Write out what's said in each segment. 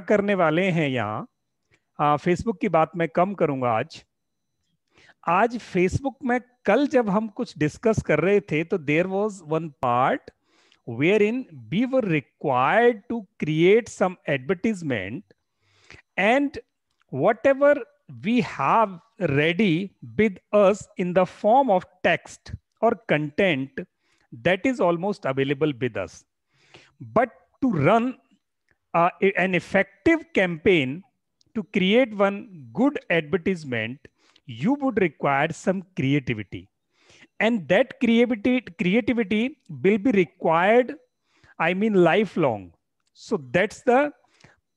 करने वाले हैं यहाँ फेसबुक की बात मैं कम करूंगा आज आज फेसबुक में कल जब हम कुछ डिस्कस कर रहे थे तो there was one part wherein we were required to create some advertisement and whatever we have ready with us in the form of text और content that is almost available with us but to run uh, an effective campaign to create one good advertisement, you would require some creativity. And that creativity, creativity will be required, I mean, lifelong. So that's the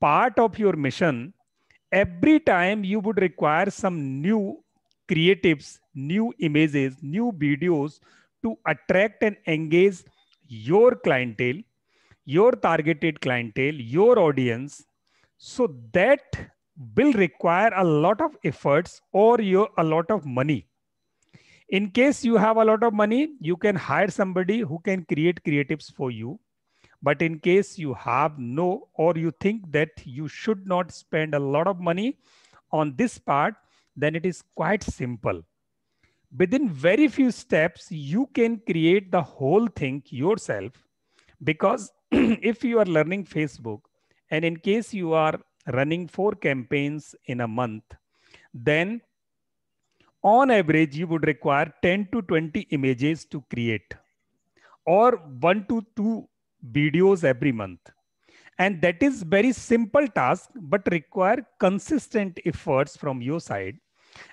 part of your mission. Every time you would require some new creatives, new images, new videos to attract and engage your clientele your targeted clientele, your audience. So that will require a lot of efforts or your, a lot of money. In case you have a lot of money, you can hire somebody who can create creatives for you. But in case you have no, or you think that you should not spend a lot of money on this part, then it is quite simple. Within very few steps, you can create the whole thing yourself because if you are learning Facebook and in case you are running four campaigns in a month, then on average, you would require 10 to 20 images to create or one to two videos every month. And that is very simple task, but require consistent efforts from your side.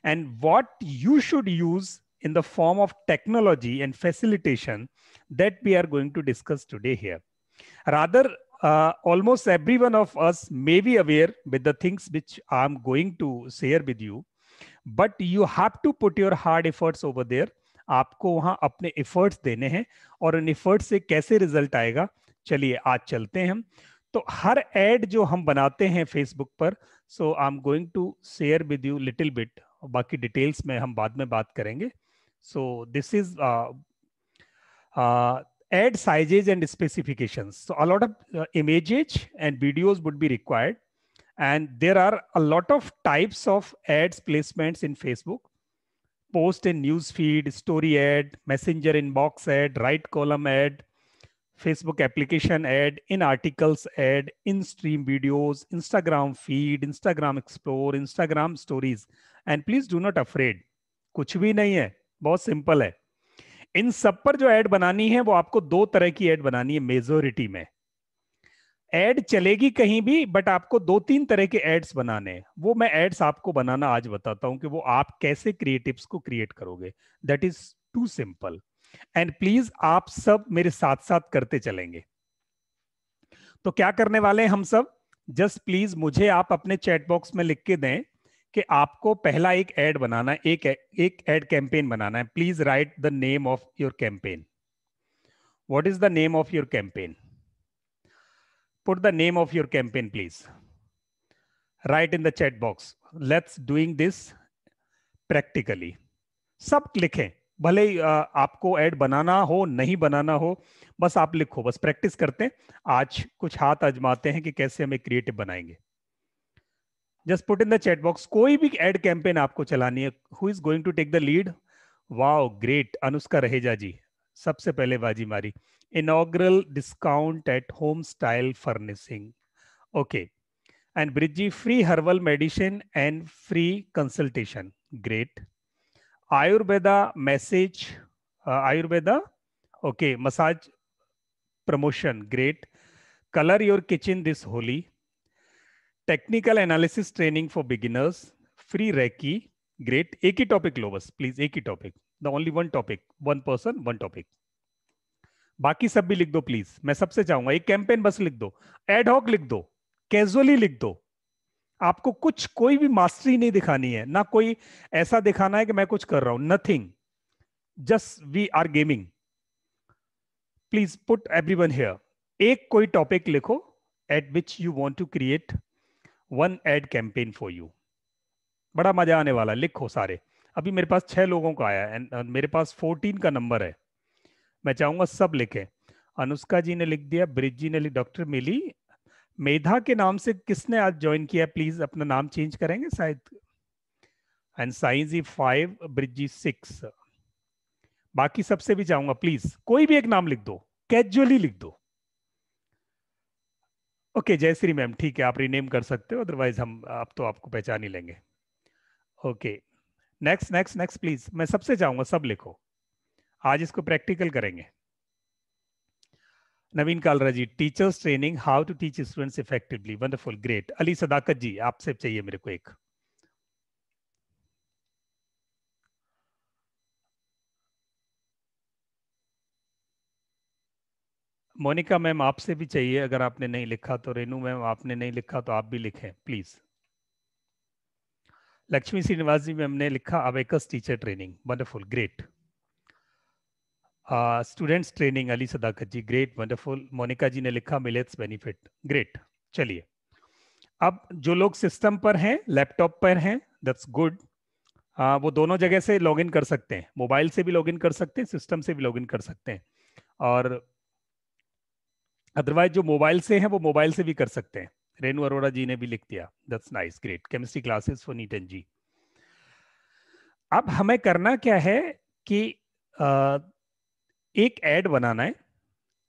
And what you should use in the form of technology and facilitation that we are going to discuss today here. rather uh, almost every one of us may be aware with the things which i am going to share with you but you have to put your hard efforts over there आपको वहां अपने efforts देने हैं और उन efforts से कैसे result आएगा चलिए आज चलते हैं तो हर एड जो हम बनाते हैं फेसबुक पर so I am going to share with you little bit बाकी डिटेल्स में हम बाद में बात करेंगे so this is add sizes and specifications. So a lot of uh, images and videos would be required. And there are a lot of types of ads placements in Facebook. Post in news feed, story ad, messenger inbox ad, right column ad, Facebook application ad, in articles ad, in stream videos, Instagram feed, Instagram explore, Instagram stories. And please do not afraid. कुछ भी नहीं है बहुत simple है इन सब पर जो add बनानी है वो आपको दो तरह की एड बनानी है मेजोरिटी में एड चलेगी कहीं भी बट आपको दो तीन तरह के एड्स बनाने वो मैं एड्स आपको बनाना आज बताता हूं कि वो आप कैसे क्रिएटिव्स को क्रिएट करोगे that is too simple and please आप सब मेरे साथ साथ करते चलेंगे तो क्या करने वाले हैं हम सब जस्ट प्लीज मुझे आप अपने चैट बॉक्स में लिख के दें कि आपको पहला एक एड बनाना है एक एक एड कैंपेन बनाना है please write the name of your campaign what is the name of your campaign put the name of your campaign please write in the chat box let's doing this practically सब लिखें भले ही आपको add बनाना हो नहीं बनाना हो बस आप लिखो बस प्रैक्टिस करते हैं आज कुछ हाथ आजमाते हैं कि कैसे हम एक क्रिएटिव बनाएंगे just put in the chat box कोई भी एड कैंपेन आपको चलानी है who is going to take the lead wow great Anushka Raheja ji सबसे पहले बाजी मारी इनग्रल discount at home style furnishing okay and Brij ji free herbal medicine and free consultation great Ayurveda message Ayurveda okay massage promotion great colour your kitchen this Holi technical analysis training for beginners free reiki great एक ही topic लो बस please एक ही topic the only one topic one person one topic बाकी सब भी लिख दो प्लीज मैं सबसे चाहूंगा एक कैंपेन बस लिख दो एडहॉक लिख दो कैजुअली लिख दो आपको कुछ कोई भी मास्टरी नहीं दिखानी है ना कोई ऐसा दिखाना है कि मैं कुछ कर रहा हूं nothing just we are gaming please put everyone here एक कोई टॉपिक लिखो at which you want to create one ad campaign for you बड़ा मजा आने वाला लिखो सारे अभी मेरे पास छह लोगों का आया एंड uh, मेरे पास फोर्टीन का नंबर है मैं चाहूंगा सब लिखें अनुष्का जी ने लिख दिया ब्रिज जी ने लिख डॉक्टर मिली मेधा के नाम से किसने आज ज्वाइन किया प्लीज अपना नाम चेंज करेंगे शायद and science ji five Brij ji six बाकी सबसे भी चाहूंगा प्लीज कोई भी एक नाम लिख दो कैजुअली लिख दो ओके जयश्री मैम ठीक है आप रीनेम कर सकते हो अदरवाइज हम आप तो आपको पहचान ही लेंगे okay next next next please मैं सबसे चाहूंगा सब लिखो आज इसको प्रैक्टिकल करेंगे Naveen Kalra ji teachers training how to teach students effectively wonderful great Ali Sadaqat ji आपसे चाहिए मेरे को एक मोनिका मैम आपसे भी चाहिए अगर आपने नहीं लिखा तो रेनू मैम आपने नहीं लिखा तो आप भी लिखें प्लीज लक्ष्मी श्रीनिवास जी मैम ने लिखा abacus teacher training wonderful great students training Ali Sadaqat ji great wonderful Monika ji ने लिखा मिलेट्स बेनिफिट ग्रेट चलिए अब जो लोग सिस्टम पर हैं लैपटॉप पर हैं दैट्स गुड uh, वो दोनों जगह से लॉगिन कर सकते हैं मोबाइल से भी लॉगिन कर सकते हैं सिस्टम से भी लॉगिन कर सकते हैं और अदरवाइज जो मोबाइल से हैं वो मोबाइल से भी कर सकते हैं रेनू अरोड़ा जी ने भी लिख दिया that's nice great chemistry classes for NEET ji अब हमें करना क्या है कि एक एड बनाना है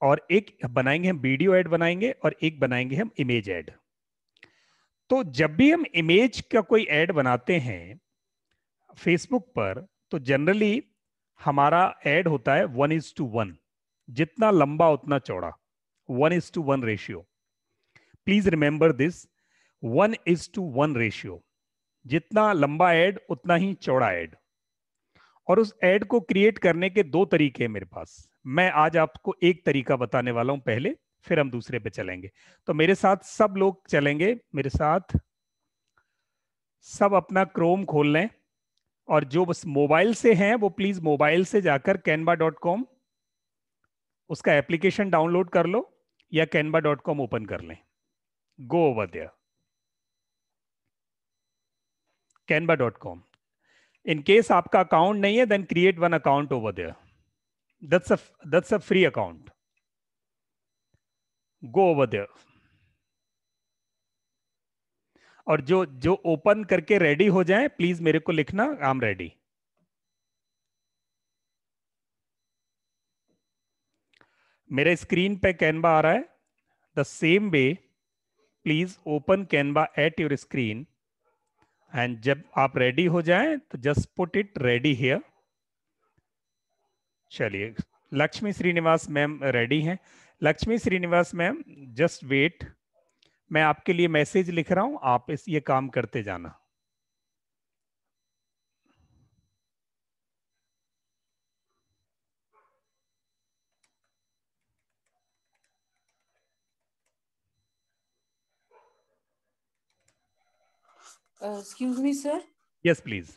और एक बनाएंगे हम वीडियो एड बनाएंगे और एक बनाएंगे हम इमेज एड तो जब भी हम इमेज का कोई एड बनाते हैं फेसबुक पर तो जनरली हमारा एड होता है वन इज टू वन जितना लंबा उतना चौड़ा 1 is to 1 ratio. Please remember this. 1 is to 1 ratio. जितना लंबा एड उतना ही चौड़ा एड और उस एड को क्रिएट करने के दो तरीके हैं मेरे पास मैं आज आपको एक तरीका बताने वाला हूं पहले फिर हम दूसरे पे चलेंगे तो मेरे साथ सब लोग चलेंगे मेरे साथ सब अपना क्रोम खोल लें और जो बस मोबाइल से हैं वो प्लीज मोबाइल से जाकर कैनवा डॉट कॉम उसका एप्लीकेशन डाउनलोड कर लो या कैनबा डॉट कॉम ओपन कर लें go over there Canva dot com in case आपका अकाउंट नहीं है then create one account over there that's a that's a free account go over there और जो जो ओपन करके रेडी हो जाए प्लीज मेरे को लिखना आई एम रेडी मेरे स्क्रीन पे कैनवा आ रहा है the same way please open Canva at your screen and जब आप रेडी हो जाएं तो just put it ready here चलिए लक्ष्मी श्रीनिवास मैम रेडी हैं Lakshmi Srinivas ma'am just wait मैं आपके लिए मैसेज लिख रहा हूं आप इस ये काम करते जाना excuse me sir yes please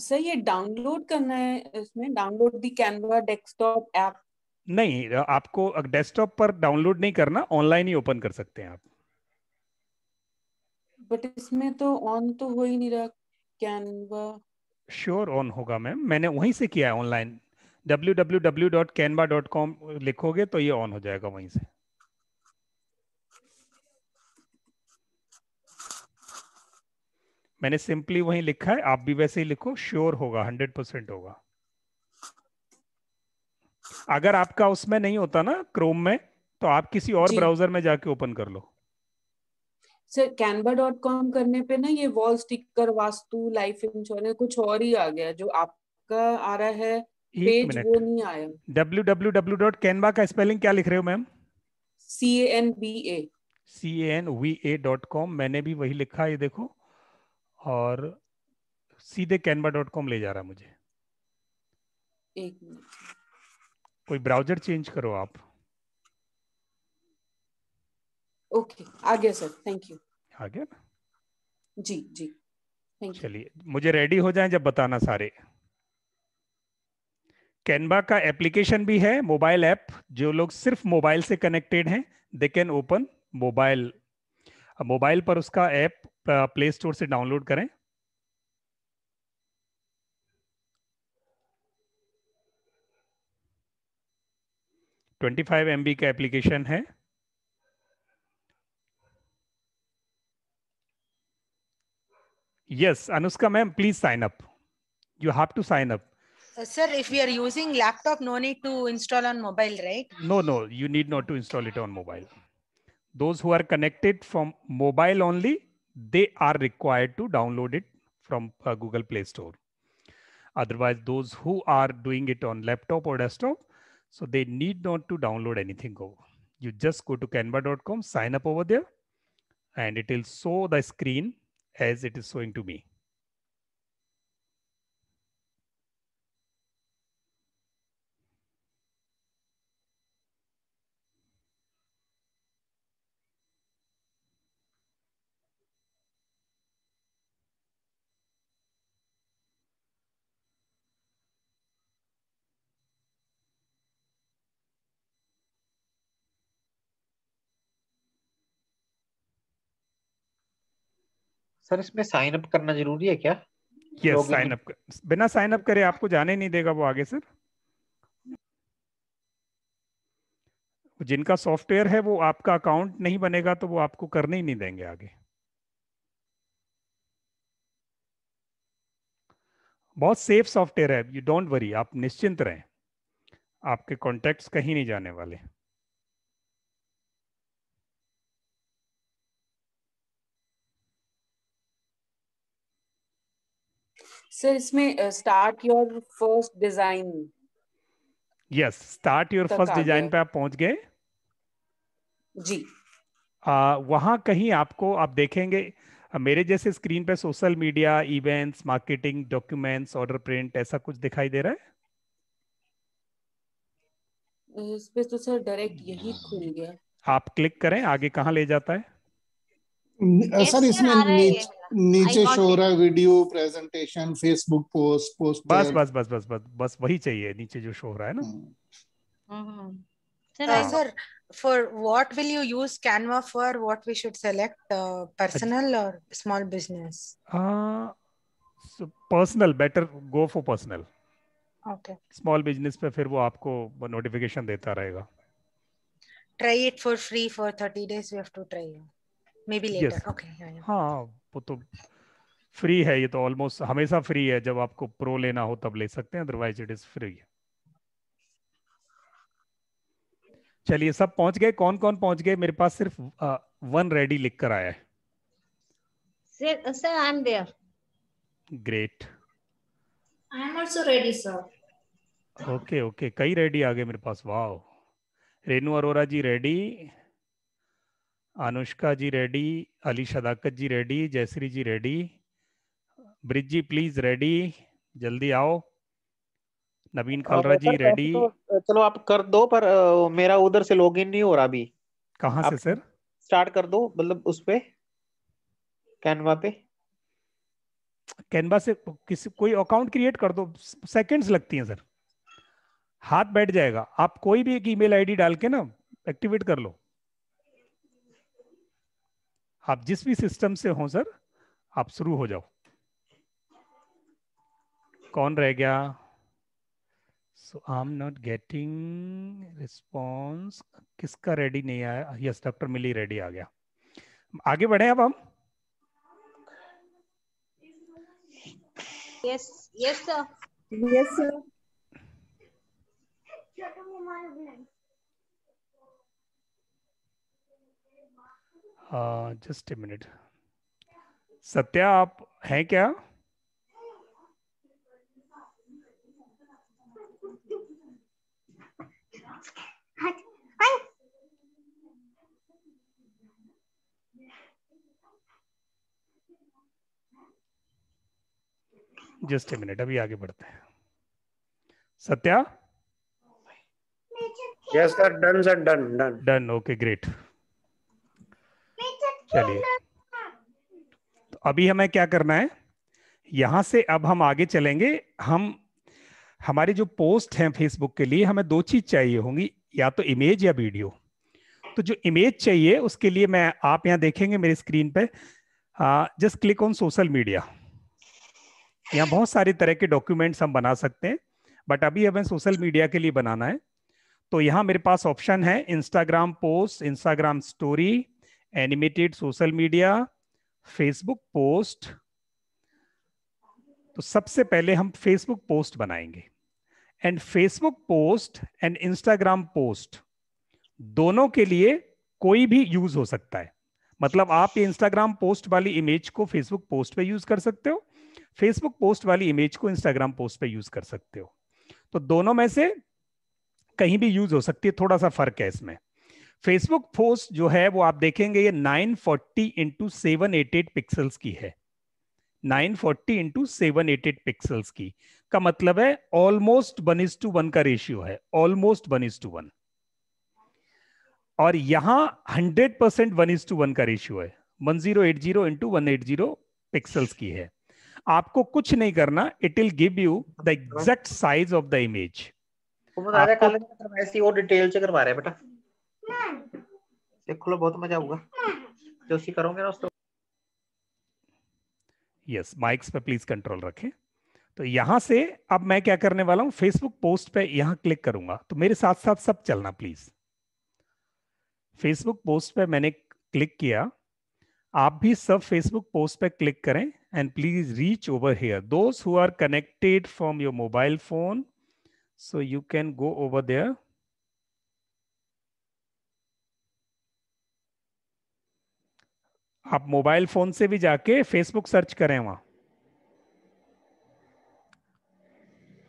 sir ये डाउनलोड करना है इसमें download the Canva desktop app नहीं आपको डेस्कटॉप पर डाउनलोड नहीं करना ऑनलाइन ही ओपन कर सकते हैं आप बट इसमें तो ऑन तो हो ही नहीं रहा कैनवा श्योर ऑन होगा मैम मैंने वहीं से किया है ऑनलाइन www.canva.com लिखोगे तो ये ऑन हो जाएगा वहीं से मैंने सिंपली वही लिखा है आप भी वैसे ही लिखो श्योर होगा हंड्रेड परसेंट होगा अगर आपका उसमें नहीं होता ना क्रोम में तो आप किसी और ब्राउजर में जाके ओपन कर लो सर कैनबा डॉट कॉम करने पे ना ये wall sticker Vastu life insurance कुछ और ही आ गया जो आपका आ रहा है पेज वो नहीं आया W W W dot Canva का स्पेलिंग क्या लिख रहे हो ma'am C N B A C N V A dot com मैंने भी वही लिखा ये देखो और सीधे कैनवा डॉट कॉम ले जा रहा मुझे एक कोई ब्राउजर चेंज करो आप ओके आ गया सर थैंक यू आ गया ना जी जी चलिए मुझे रेडी हो जाए जब बताना सारे कैनवा का एप्लीकेशन भी है मोबाइल ऐप जो लोग सिर्फ मोबाइल से कनेक्टेड हैं they can open mobile mobile पर उसका ऐप प्ले स्टोर से डाउनलोड करें ट्वेंटी फाइव एम बी का एप्लीकेशन है yes Anushka ma'am please sign up you have to sign up sir if you are using laptop no need to install on mobile right no no you need not to install it on mobile those who are connected from mobile only they are required to download it from uh, Google Play Store. Otherwise, those who are doing it on laptop or desktop, so they need not to download anything over. You just go to canva.com, sign up over there, and it will show the screen as it is showing to me. Sir इसमें sign up करना जरूरी है क्या yes sign up बिना sign up करे आपको जाने नहीं देगा वो आगे सर जिनका सॉफ्टवेयर है वो आपका अकाउंट नहीं बनेगा तो वो आपको करने ही नहीं देंगे आगे बहुत सेफ सॉफ्टवेयर है यू डोंट वरी आप निश्चिंत रहें आपके कॉन्टेक्ट कहीं नहीं जाने वाले सर इसमें start your first design yes start your first design पे आप पहुंच गए जी आ, वहां कहीं आपको आप देखेंगे मेरे जैसे स्क्रीन पे social media events marketing documents order print ऐसा कुछ दिखाई दे रहा है इस पे तो सर डायरेक्ट यही hmm. खुल गया आप क्लिक करें आगे कहाँ ले जाता है सर इसमें नीचे नीचे शोरा video presentation Facebook post post बस बस बस बस बस बस वही चाहिए नीचे जो शो रहा है ना sir sir for what will you use Canva for what we should select personal और small business personal better go for personal okay small business पे फिर वो आपको नोटिफिकेशन देता रहेगा try it for free for 30 days we have to try maybe later okay हां वो तो फ्री है ये तो ऑलमोस्ट हमेशा फ्री है जब आपको प्रो लेना हो तब ले सकते हैं अदरवाइज इट इज फ्री चलिए सब पहुंच गए कौन कौन पहुंच गए मेरे पास सिर्फ वन रेडी लिख कर आया है sir sir I am there great I am also ready sir okay okay कई रेडी आ गए मेरे पास wow Renu Arora ji ready Anushka ji ready Ali Sadaqat ji ready Jayashree ji ready Brij ji please ready जल्दी आओ नवीन हाँ, खलरा जी रेडी तो, चलो आप कर दो पर आ, मेरा उधर से लॉगिन नहीं हो रहा अभी कहाँ से सर स्टार्ट कर दो मतलब उस पे कैनवा पे कैनवा से किसी कोई अकाउंट क्रिएट कर दो सेकंड्स लगती हैं सर हाथ बैठ जाएगा आप कोई भी एक ईमेल आईडी डाल के ना एक्टिवेट कर लो आप जिस भी सिस्टम से हो सर आप शुरू हो जाओ कौन रह गया so I am not getting response किसका रेडी नहीं आया यस डॉक्टर मिली रेडी आ गया आगे बढ़े अब हम yes yes sir yes sir just a minute Satya आप हैं क्या जस्ट ए मिनट अभी आगे बढ़ते हैं Satya yes sir done sir done done done okay great चलिए तो अभी हमें क्या करना है यहां से अब हम आगे चलेंगे हम हमारी जो पोस्ट हैं फेसबुक के लिए हमें दो चीज़ चाहिए होंगी या तो इमेज या वीडियो तो जो इमेज चाहिए उसके लिए मैं आप यहां देखेंगे मेरी स्क्रीन पे just click on social media यहाँ बहुत सारी तरह के डॉक्यूमेंट्स हम बना सकते हैं बट अभी हमें सोशल मीडिया के लिए बनाना है तो यहां मेरे पास ऑप्शन है Instagram post Instagram story animated social media Facebook post तो सबसे पहले हम फेसबुक पोस्ट बनाएंगे and Facebook post and Instagram post दोनों के लिए कोई भी यूज हो सकता है मतलब आप ये इंस्टाग्राम पोस्ट वाली इमेज को फेसबुक पोस्ट पे यूज कर सकते हो फेसबुक पोस्ट वाली इमेज को इंस्टाग्राम पोस्ट पे यूज कर सकते हो तो दोनों में से कहीं भी यूज हो सकती है थोड़ा सा फर्क है इसमें फेसबुक पोस्ट जो है वो आप देखेंगे ये 940 फोर्टी इंटू सेवन पिक्सल्स की है 940 फोर्टी इंटू सेवन पिक्सल्स की का मतलब है almost one is to one का रेशियो है almost one is to one और यहां 100 percent one is to one का रेशियो है 1080 zero eight zero into one eight zero pixels की है आपको कुछ नहीं करना it will give you the exact size of the image वो बता डिटेल से करवा रहा है बेटा देख लो बहुत मजा होगा जोशी करोगे दोस्तों यस माइक्स पे प्लीज कंट्रोल रखें तो यहां से अब मैं क्या करने वाला हूं फेसबुक पोस्ट पे यहां क्लिक करूंगा तो मेरे साथ साथ सब चलना प्लीज फेसबुक पोस्ट पे मैंने क्लिक किया आप भी सब फेसबुक पोस्ट पे क्लिक करें and please reach over here दोस्त who are connected from your mobile phone so you can go over there आप मोबाइल फोन से भी जाके फेसबुक सर्च करें वहां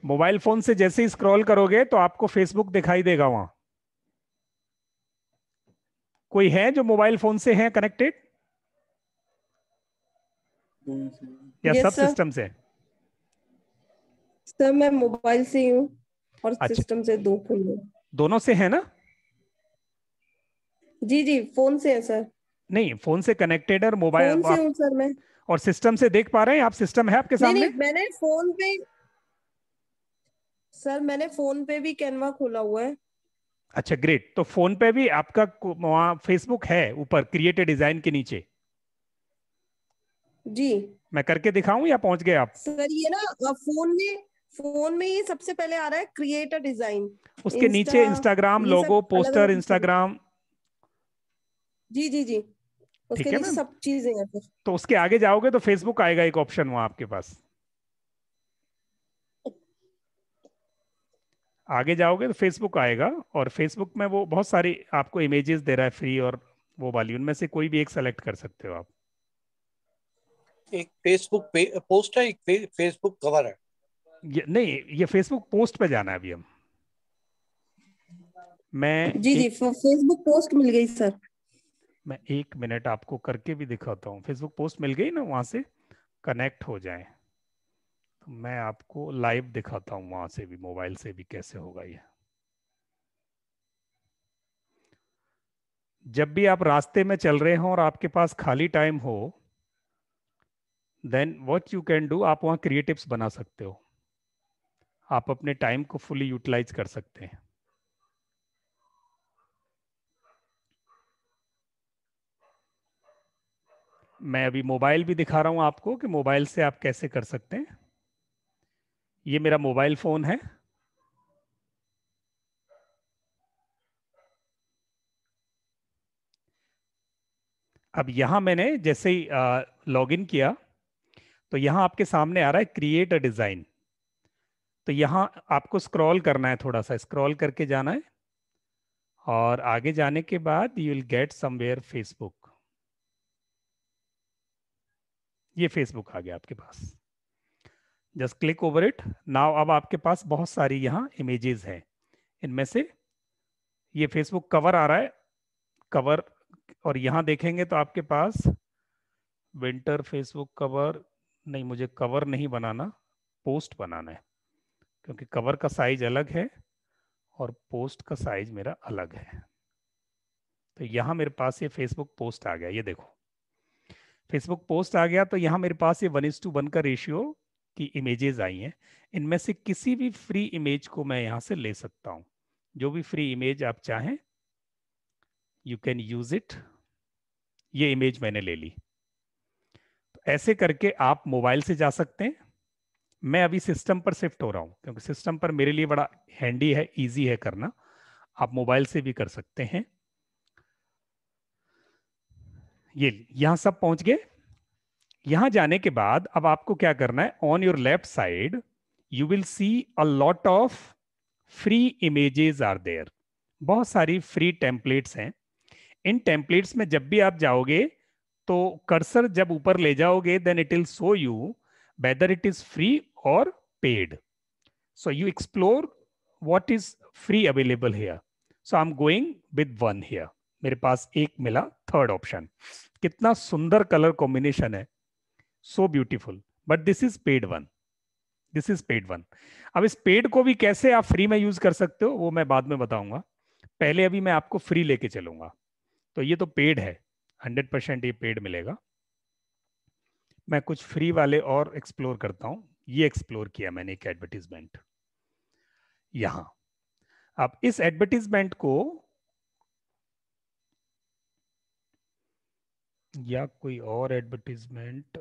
मोबाइल फोन से जैसे ही स्क्रॉल करोगे तो आपको फेसबुक दिखाई देगा वहां कोई है जो मोबाइल फोन से है कनेक्टेड या सब सिस्टम से सर मैं मोबाइल से हूँ और अच्छा। सिस्टम से दो फोन दोनों से है ना जी जी फोन से है सर नहीं फोन से कनेक्टेड और मोबाइल सर मैं और सिस्टम से देख पा रहे हैं आप सिस्टम है आपके सामने नहीं, मैंने फोन पे सर मैंने फोन पे भी कैनवा खोला हुआ है अच्छा ग्रेट तो फोन पे भी आपका वहाँ फेसबुक है ऊपर क्रिएटेड डिजाइन के नीचे जी मैं करके दिखाऊं या पहुंच गए आप सर ये ना फोन में फोन में ही सबसे पहले आ रहा है क्रिएटर डिजाइन उसके इंस्टा, नीचे इंस्टाग्राम लोगो पोस्टर इंस्टाग्राम जी जी जी उसके लिए सब चीजें हैं फिर तो उसके आगे जाओगे तो फेसबुक आएगा एक ऑप्शन वहां आपके पास आगे जाओगे तो फेसबुक आएगा और फेसबुक में वो बहुत सारी आपको इमेजेस दे रहा है फ्री और वो वाली उनमें से कोई भी एक सेलेक्ट कर सकते हो आप एक फेसबुक पोस्ट है एक फेसबुक कवर है ये, नहीं ये फेसबुक पोस्ट पे जाना है अभी हम मैं जी एक... जी फेसबुक पोस्ट मिल गई सर मैं एक मिनट आपको करके भी दिखाता हूँ फेसबुक पोस्ट मिल गई ना वहाँ से कनेक्ट हो जाए तो मैं आपको लाइव दिखाता हूँ वहाँ से भी मोबाइल से भी कैसे होगा ये जब भी आप रास्ते में चल रहे हो और आपके पास खाली टाइम हो then what you can do आप वहाँ क्रिएटिव्स बना सकते हो आप अपने टाइम को फुली यूटिलाइज कर सकते हैं मैं अभी मोबाइल भी दिखा रहा हूं आपको कि मोबाइल से आप कैसे कर सकते हैं ये मेरा मोबाइल फ़ोन है अब यहां मैंने जैसे ही लॉगिन किया तो यहां आपके सामने आ रहा है क्रिएट अ डिज़ाइन तो यहां आपको स्क्रॉल करना है थोड़ा सा स्क्रॉल करके जाना है और आगे जाने के बाद you will get somewhere Facebook ये फेसबुक आ गया आपके पास just click over it now अब आपके पास बहुत सारी यहाँ इमेजेस हैं इनमें से ये फेसबुक कवर आ रहा है कवर और यहाँ देखेंगे तो आपके पास विंटर फेसबुक कवर नहीं मुझे कवर नहीं बनाना पोस्ट बनाना है क्योंकि कवर का साइज अलग है और पोस्ट का साइज मेरा अलग है तो यहाँ मेरे पास ये फेसबुक पोस्ट आ गया ये देखो फेसबुक पोस्ट आ गया तो यहाँ मेरे पास ये वन इज टू वन का रेशियो की इमेजेस आई हैं इनमें से किसी भी फ्री इमेज को मैं यहाँ से ले सकता हूँ जो भी फ्री इमेज आप चाहें यू कैन यूज इट ये इमेज मैंने ले ली तो ऐसे करके आप मोबाइल से जा सकते हैं मैं अभी सिस्टम पर शिफ्ट हो रहा हूँ क्योंकि सिस्टम पर मेरे लिए बड़ा हैंडी है ईजी है करना आप मोबाइल से भी कर सकते हैं ये यहां सब पहुंच गए यहां जाने के बाद अब आपको क्या करना है on your left side you will see a lot of free images are there बहुत सारी फ्री टेम्पलेट्स हैं इन टेम्पलेट्स में जब भी आप जाओगे तो कर्सर जब ऊपर ले जाओगे then it will show you whether it is free और paid so you explore what is free available here so I am going with one here मेरे पास एक मिला थर्ड ऑप्शन कितना सुंदर कलर कॉम्बिनेशन है so beautiful but this is paid one this is paid one अब इस paid को भी कैसे आप फ्री में यूज कर सकते हो वो मैं बाद में बताऊंगा पहले अभी मैं आपको फ्री लेके चलूंगा तो ये तो पेड है हंड्रेड परसेंट ये पेड मिलेगा मैं कुछ फ्री वाले और एक्सप्लोर करता हूं ये एक्सप्लोर किया मैंने एक एडवर्टीजमेंट यहां अब इस एडवर्टीजमेंट को या कोई और एडवर्टीजमेंट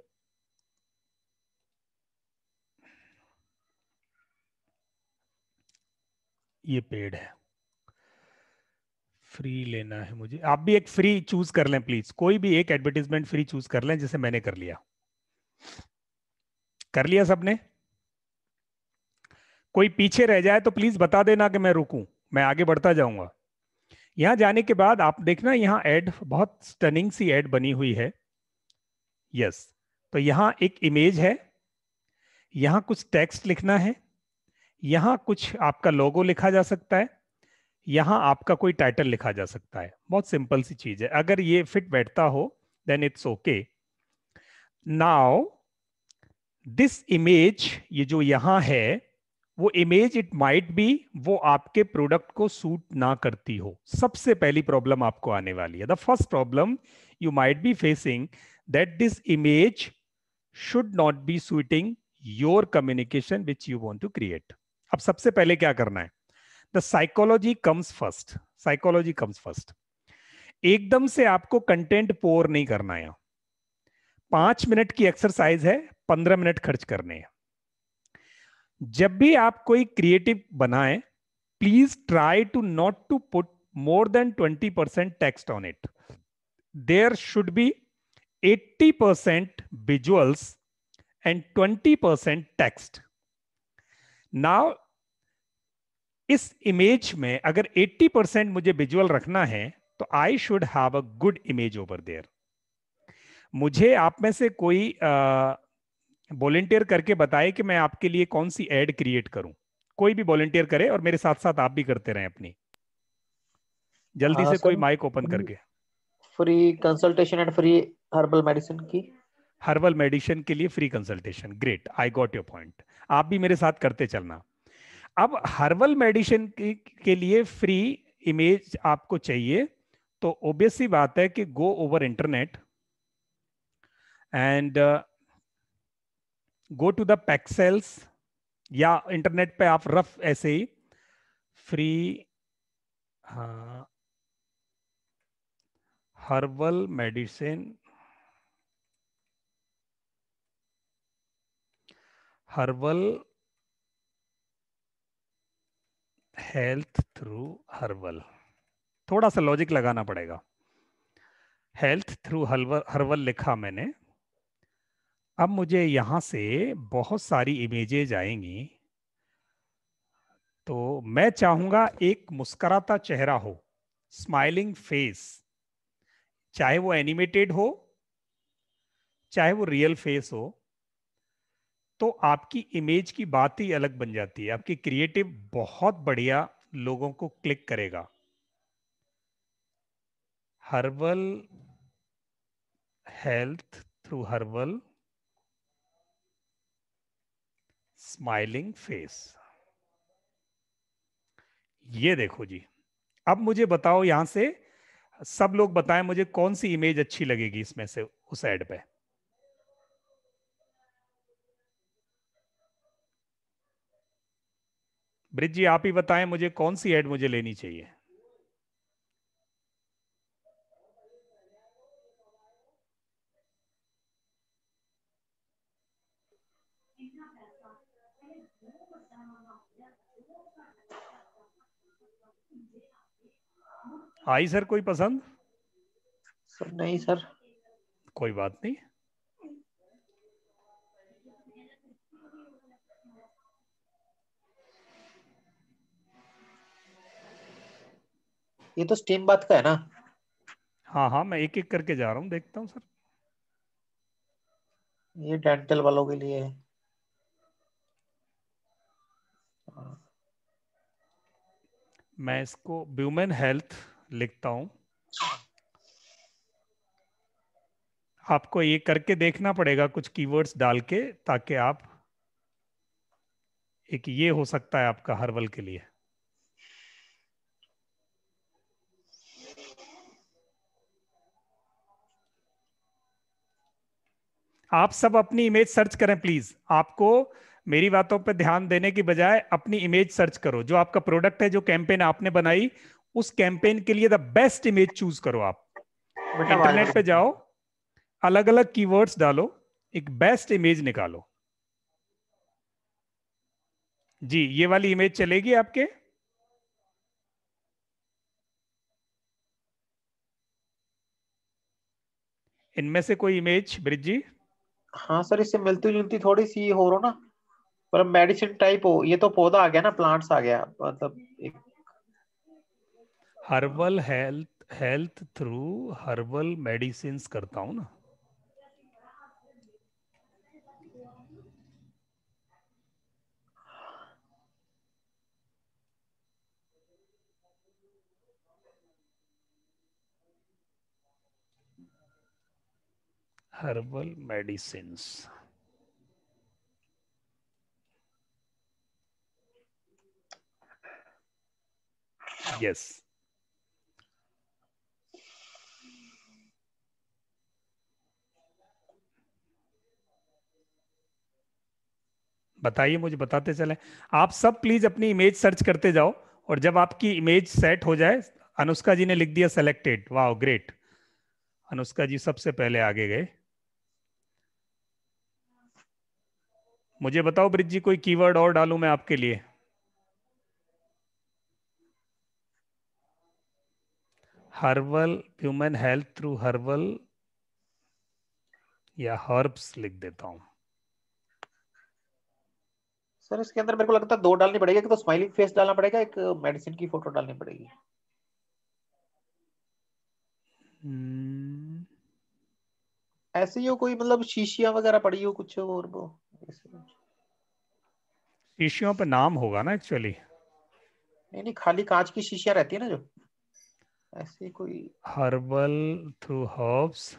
ये पेड है फ्री लेना है मुझे आप भी एक फ्री चूज कर लें प्लीज कोई भी एक एडवर्टीजमेंट फ्री चूज कर लें जैसे मैंने कर लिया कर लिया सबने कोई पीछे रह जाए तो प्लीज बता देना कि मैं रुकूं मैं आगे बढ़ता जाऊंगा यहां जाने के बाद आप देखना यहां एड बहुत स्टनिंग सी एड बनी हुई है यस yes. तो यहां एक इमेज है यहां कुछ टेक्स्ट लिखना है यहां कुछ आपका लोगो लिखा जा सकता है यहां आपका कोई टाइटल लिखा जा सकता है बहुत सिंपल सी चीज है अगर ये फिट बैठता हो then it's okay now this image ये जो यहां है वो इमेज इट माइट बी वो आपके प्रोडक्ट को सूट ना करती हो सबसे पहली प्रॉब्लम आपको आने वाली है the first problem you might be facing that this image should not be suiting your communication which you want to create अब सबसे पहले क्या करना है the psychology comes first psychology comes first एकदम से आपको कंटेंट पोर नहीं करना है पांच मिनट की एक्सरसाइज है पंद्रह मिनट खर्च करने हैं जब भी आप कोई क्रिएटिव बनाएं please try to not to put more than twenty percent text on it there should be eighty percent visuals twenty 20% text now इस इमेज में अगर 80% मुझे विजुअल रखना है तो I should have a good image over there मुझे आप में से कोई आ, वॉलेंटियर करके बताए कि मैं आपके लिए कौन सी एड क्रिएट करूं कोई भी वॉलेंटियर करे और मेरे साथ साथ आप भी करते रहें अपनी जल्दी हाँ से कोई माइक ओपन करके free consultation and free herbal medicine की हर्बल मेडिसिन के लिए free consultation great I got your point आप भी मेरे साथ करते चलना अब हर्बल मेडिसिन के लिए फ्री इमेज आपको चाहिए तो ओबियसली बात है कि go over internet and go to the Pexels या इंटरनेट पे आप रफ ऐसे ही free herbal medicine herbal health through herbal थोड़ा सा लॉजिक लगाना पड़ेगा हेल्थ थ्रू हर्बल हर्बल लिखा मैंने अब मुझे यहां से बहुत सारी इमेजेज आएंगी तो मैं चाहूंगा एक मुस्कराता चेहरा हो स्माइलिंग फेस चाहे वो एनिमेटेड हो चाहे वो रियल फेस हो तो आपकी इमेज की बात ही अलग बन जाती है आपकी क्रिएटिव बहुत बढ़िया लोगों को क्लिक करेगा herbal health through herbal smiling face ये देखो जी अब मुझे बताओ यहां से सब लोग बताएं मुझे कौन सी इमेज अच्छी लगेगी इसमें से उस एड पे ब्रिज जी आप ही बताएं मुझे कौन सी एड मुझे लेनी चाहिए आई सर कोई पसंद सर नहीं सर कोई बात नहीं ये तो स्टीम बात का है ना हाँ हाँ मैं एक एक करके जा रहा हूँ देखता हूँ सर ये डेंटल वालों के लिए है मैं इसको ब्यूमेन हेल्थ लिखता हूं आपको ये करके देखना पड़ेगा कुछ कीवर्ड्स डाल के ताकि आप एक ये हो सकता है आपका हर्बल के लिए आप सब अपनी इमेज सर्च करें प्लीज आपको मेरी बातों पर ध्यान देने की बजाय अपनी इमेज सर्च करो जो आपका प्रोडक्ट है जो कैंपेन आपने बनाई उस कैंपेन के लिए द बेस्ट इमेज चूज करो आप इंटरनेट पे जाओ अलग अलग कीवर्ड्स डालो एक बेस्ट इमेज निकालो जी ये वाली इमेज चलेगी आपके इनमें से कोई इमेज ब्रिज जी हाँ सर इससे मिलती जुलती थोड़ी सी हो रो ना पर मेडिसिन टाइप हो ये तो पौधा आ गया ना प्लांट्स आ गया मतलब herbal health health through herbal medicine करता हूँ ना हर्बल medicines yes बताइए मुझे बताते चलें आप सब प्लीज अपनी इमेज सर्च करते जाओ और जब आपकी इमेज सेट हो जाए अनुष्का जी ने लिख दिया सेलेक्टेड वाह ग्रेट अनुष्का जी सबसे पहले आगे गए मुझे बताओ ब्रिज जी कोई कीवर्ड और डालू मैं आपके लिए herbal human health through herbal या हर्ब्स लिख देता हूं सर इसके अंदर मेरे को लगता है दो डालनी पड़ेगी एक तो स्माइलिंग फेस डालना पड़ेगा एक मेडिसिन की फोटो डालनी पड़ेगी hmm. ऐसे ही हो कोई मतलब शीशियां वगैरह पड़ी हो कुछ और वो शीशियों पे नाम होगा ना एक्चुअली नहीं नहीं खाली कांच की शीशियां रहती है ना जो ऐसे कोई herbal through herbs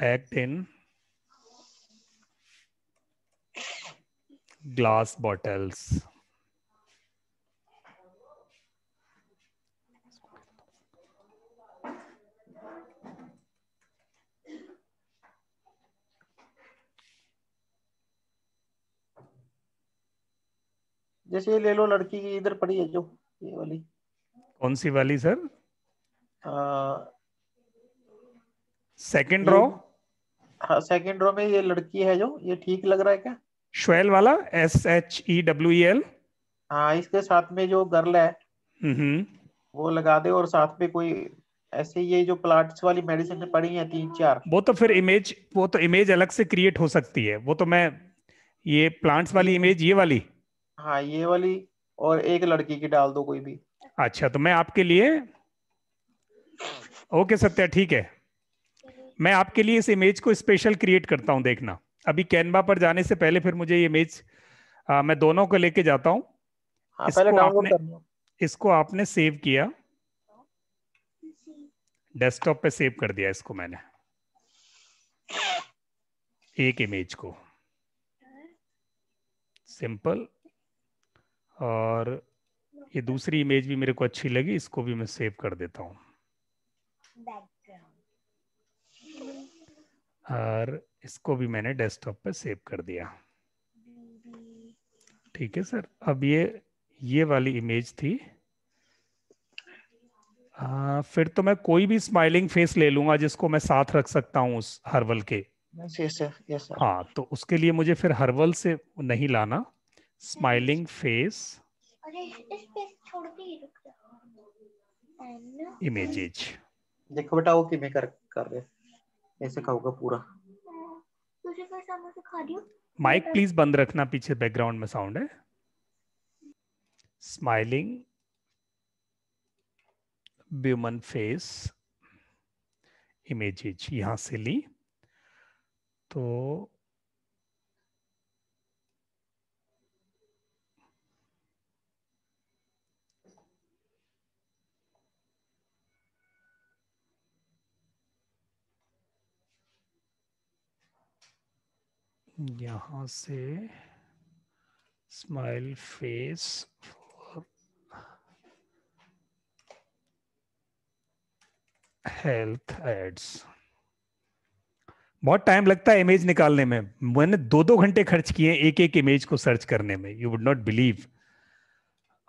packed in glass bottles. जैसे ये ले लो लड़की की इधर पड़ी है जो ये वाली कौन सी वाली सर सेकंड रो हाँ सेकंड रो में ये लड़की है जो ये ठीक लग रहा है क्या श्वेल वाला S H E W L हाँ इसके साथ में जो गर्ल है हम्म वो लगा दे और साथ में कोई ऐसे ये जो प्लांट्स वाली मेडिसिन पड़ी है तीन चार वो तो फिर इमेज वो तो इमेज अलग से क्रिएट हो सकती है वो तो मैं ये प्लांट्स वाली इमेज ये वाली हाँ ये वाली और एक लड़की की डाल दो कोई भी अच्छा तो मैं आपके लिए ओके सत्या ठीक है मैं आपके लिए इस इमेज को स्पेशल क्रिएट करता हूँ देखना अभी कैनवा पर जाने से पहले फिर मुझे ये इमेज मैं दोनों को लेके जाता हूँ हाँ, इसको, आपने, इसको आपने सेव किया डेस्कटॉप पे सेव कर दिया इसको मैंने एक इमेज को सिंपल और ये दूसरी इमेज भी मेरे को अच्छी लगी इसको भी मैं सेव कर देता हूँ और इसको भी मैंने डेस्कटॉप पे सेव कर दिया ठीक है सर अब ये ये वाली इमेज थी आ, फिर तो मैं कोई भी स्माइलिंग फेस ले लूंगा जिसको मैं साथ रख सकता हूँ उस हर्बल के हाँ तो उसके लिए मुझे फिर हर्बल से नहीं लाना स्माइलिंग फेस इमेजेज देखो बेटा वो कि मैं कर कर रहे ऐसे खाऊंगा पूरा माइक प्लीज बंद रखना पीछे बैकग्राउंड में साउंड है स्माइलिंग ब्यूमन फेस इमेजेज यहां से ली तो यहाँ से smile face for health ads बहुत टाइम लगता है इमेज निकालने में मैंने दो दो घंटे खर्च किए एक एक इमेज को सर्च करने में यू वुड नॉट बिलीव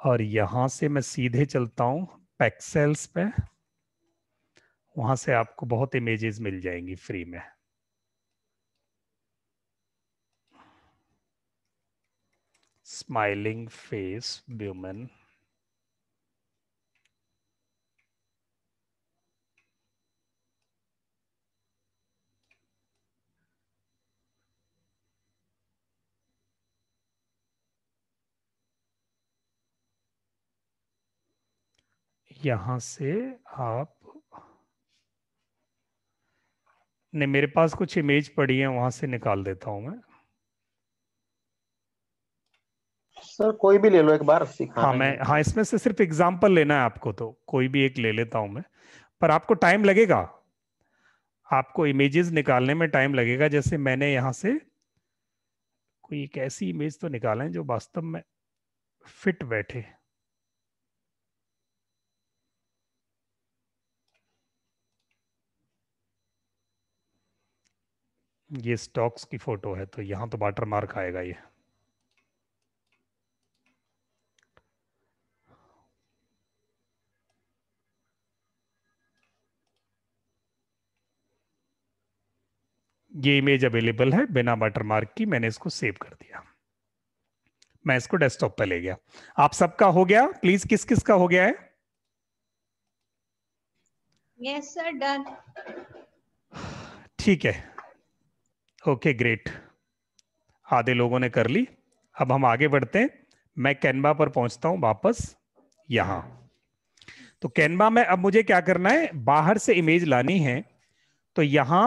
और यहां से मैं सीधे चलता हूँ पैक्सेल्स पे वहां से आपको बहुत इमेजेस मिल जाएंगी फ्री में smiling face woman यहां से आप नहीं मेरे पास कुछ इमेज पड़ी है वहां से निकाल देता हूं मैं सर कोई भी ले लो एक बार हाँ मैं हाँ इसमें से सिर्फ एग्जाम्पल लेना है आपको तो कोई भी एक ले लेता हूं मैं पर आपको टाइम लगेगा आपको इमेजेस निकालने में टाइम लगेगा जैसे मैंने यहां से कोई एक ऐसी इमेज तो निकाले जो वास्तव में फिट बैठे ये स्टॉक्स की फोटो है तो यहां तो वाटर मार्क आएगा ये ये इमेज अवेलेबल है बिना वाटरमार्क की मैंने इसको सेव कर दिया मैं इसको डेस्कटॉप पर ले गया आप सबका हो गया प्लीज किस किस का हो गया है yes, ठीक है ओके ग्रेट आधे लोगों ने कर ली अब हम आगे बढ़ते हैं मैं कैनवा पर पहुंचता हूं वापस यहां तो कैनवा में अब मुझे क्या करना है बाहर से इमेज लानी है तो यहां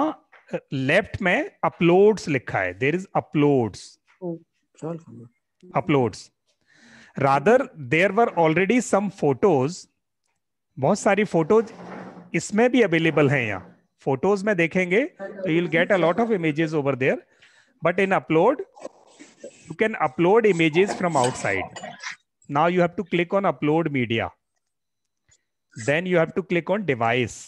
लेफ्ट में अपलोड्स लिखा है there is uploads uploads rather there were already some photos बहुत सारी फोटोज इसमें भी अवेलेबल है यहाँ फोटोज में देखेंगे तो you'll get a lot of images over there but in upload you can upload images from outside now you have to click on upload media then you have to click on device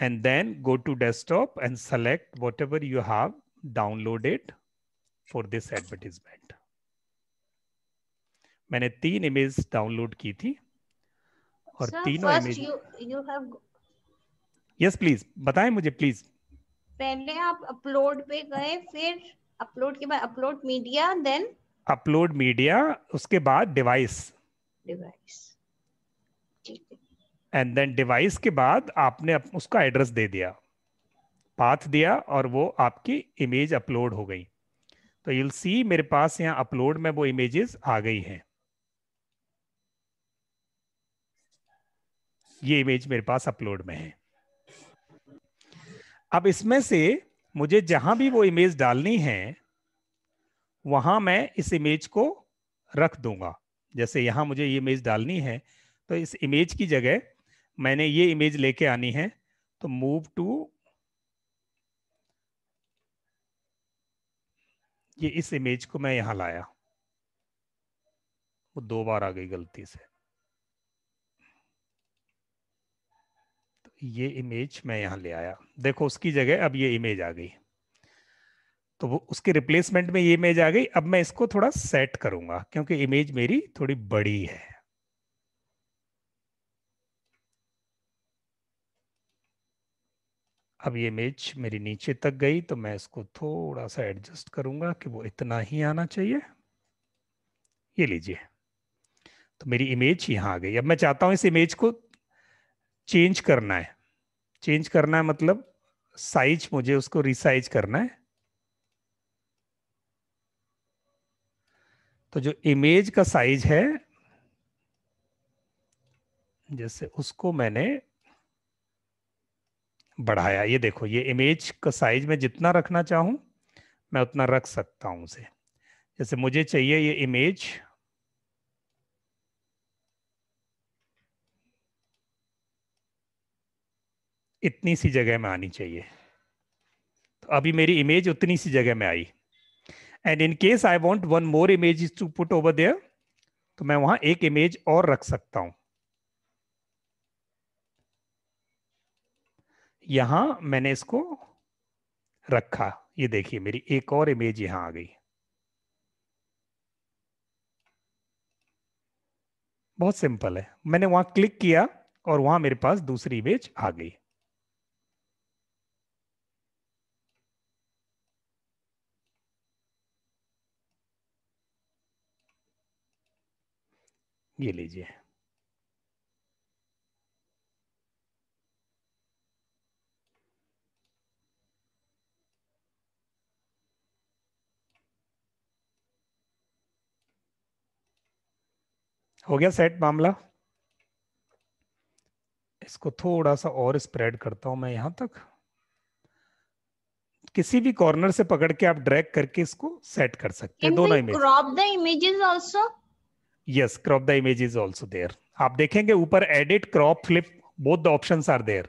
and then go to desktop and select whatever you have downloaded for this advertisement. maine teen images download ki thi aur Sir, images image you, you have... yes, please, bataye mujhe please pehle aap upload pe gaye fir upload ke baad upload media then upload media uske baad device device and then device के बाद आपने उसका address दे दिया path दिया और वो आपकी image upload हो गई तो यूल सी मेरे पास यहाँ अपलोड में वो इमेजेस आ गई हैं ये इमेज मेरे पास अपलोड में है अब इसमें से मुझे जहां भी वो इमेज डालनी है वहां मैं इस इमेज को रख दूंगा जैसे यहां मुझे ये इमेज डालनी है तो इस इमेज की जगह मैंने ये इमेज लेके आनी है तो मूव टू ये इस इमेज को मैं यहां लाया वो दो बार आ गई गलती से तो ये इमेज मैं यहां ले आया देखो उसकी जगह अब ये इमेज आ गई तो वो उसके रिप्लेसमेंट में ये इमेज आ गई अब मैं इसको थोड़ा सेट करूंगा क्योंकि इमेज मेरी थोड़ी बड़ी है अब ये इमेज मेरी नीचे तक गई तो मैं इसको थोड़ा सा एडजस्ट करूंगा कि वो इतना ही आना चाहिए ये लीजिए तो मेरी इमेज यहाँ आ गई अब मैं चाहता हूँ इस इमेज को चेंज करना है चेंज करना है मतलब साइज मुझे उसको रिसाइज करना है तो जो इमेज का साइज है जैसे उसको मैंने बढ़ाया ये देखो ये इमेज का साइज में जितना रखना चाहूँ मैं उतना रख सकता हूँ उसे जैसे मुझे चाहिए ये इमेज इतनी सी जगह में आनी चाहिए तो अभी मेरी इमेज उतनी सी जगह में आई and in case I want one more image to put over there तो मैं वहां एक इमेज और रख सकता हूँ यहां मैंने इसको रखा ये देखिए मेरी एक और इमेज यहां आ गई बहुत सिंपल है मैंने वहां क्लिक किया और वहां मेरे पास दूसरी इमेज आ गई ये लीजिए हो गया सेट मामला इसको थोड़ा सा और स्प्रेड करता हूं मैं यहां तक किसी भी कॉर्नर से पकड़ के आप ड्रैग करके इसको सेट कर सकते हैं दोनों image crop the images also yes crop the image is also there आप देखेंगे ऊपर edit crop flip both the options are there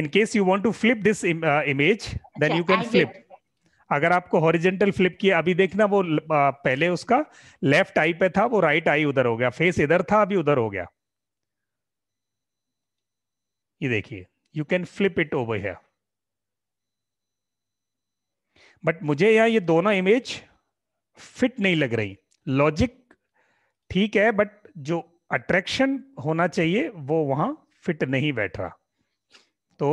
in case you want to flip this image then you can flip अगर आपको horizontal flip किया अभी देखना वो पहले उसका लेफ्ट आई पे था वो राइट आई उधर हो गया फेस इधर था अभी उधर हो गया ये देखिए you can flip it over है बट मुझे यहां ये दोनों इमेज फिट नहीं लग रही लॉजिक ठीक है बट जो अट्रैक्शन होना चाहिए वो वहां फिट नहीं बैठ रहा तो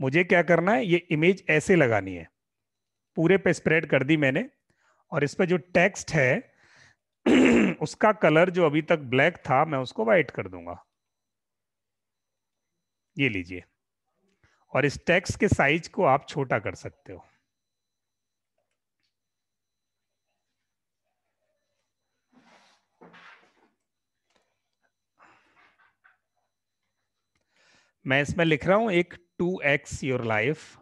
मुझे क्या करना है ये इमेज ऐसे लगानी है पूरे पे स्प्रेड कर दी मैंने और इस पर जो टेक्स्ट है उसका कलर जो अभी तक ब्लैक था मैं उसको वाइट कर दूंगा ये लीजिए और इस टेक्स्ट के साइज को आप छोटा कर सकते हो मैं इसमें लिख रहा हूं एक two x your life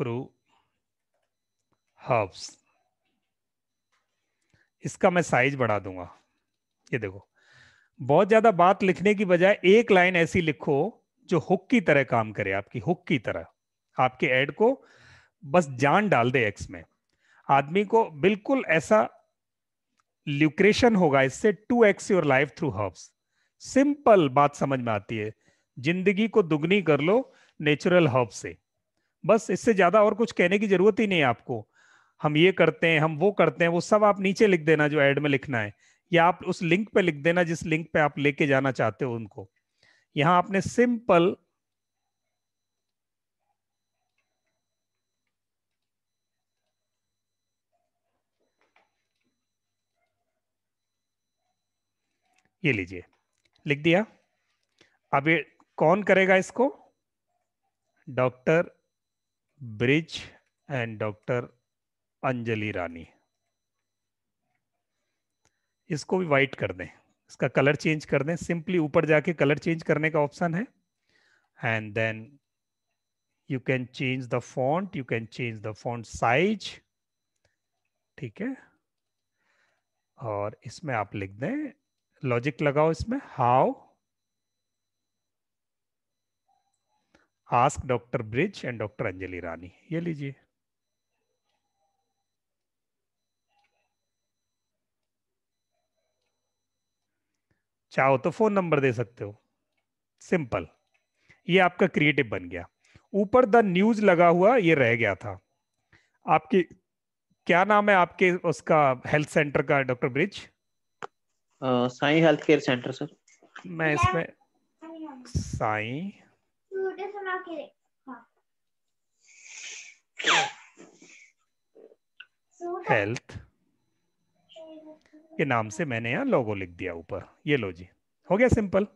through herbs इसका मैं साइज बढ़ा दूंगा ये देखो बहुत ज्यादा बात लिखने की बजाय एक लाइन ऐसी लिखो जो हुक की तरह काम करे आपकी हुक की तरह आपके एड को बस जान डाल दे एक्स में आदमी को बिल्कुल ऐसा ल्यूक्रेशन होगा इससे two x your life through herbs simple बात समझ में आती है जिंदगी को दुगनी कर लो नेचुरल हर्ब से बस इससे ज्यादा और कुछ कहने की जरूरत ही नहीं है आपको हम ये करते हैं हम वो करते हैं वो सब आप नीचे लिख देना जो एड में लिखना है या आप उस लिंक पे लिख देना जिस लिंक पे आप लेके जाना चाहते हो उनको यहां आपने सिंपल ये लीजिए लिख दिया अब ये कौन करेगा इसको doctor Brij and doctor Anjali Rani इसको भी वाइट कर दें इसका कलर चेंज कर दें सिंपली ऊपर जाके कलर चेंज करने का ऑप्शन है and then you can change the font you can change the font size ठीक है और इसमें आप लिख दें लॉजिक लगाओ इसमें how ask doctor Brij and doctor Anjali Rani ये लीजिए चाहो तो फोन नंबर दे सकते हो सिंपल ये आपका क्रिएटिव बन गया ऊपर द न्यूज लगा हुआ ये रह गया था आपकी क्या नाम है आपके उसका हेल्थ सेंटर का doctor Brij Sai health care centre sir मैं इसमें साई बना के हेल्थ के नाम से मैंने यहाँ लोगो लिख दिया ऊपर ये लो जी हो गया सिंपल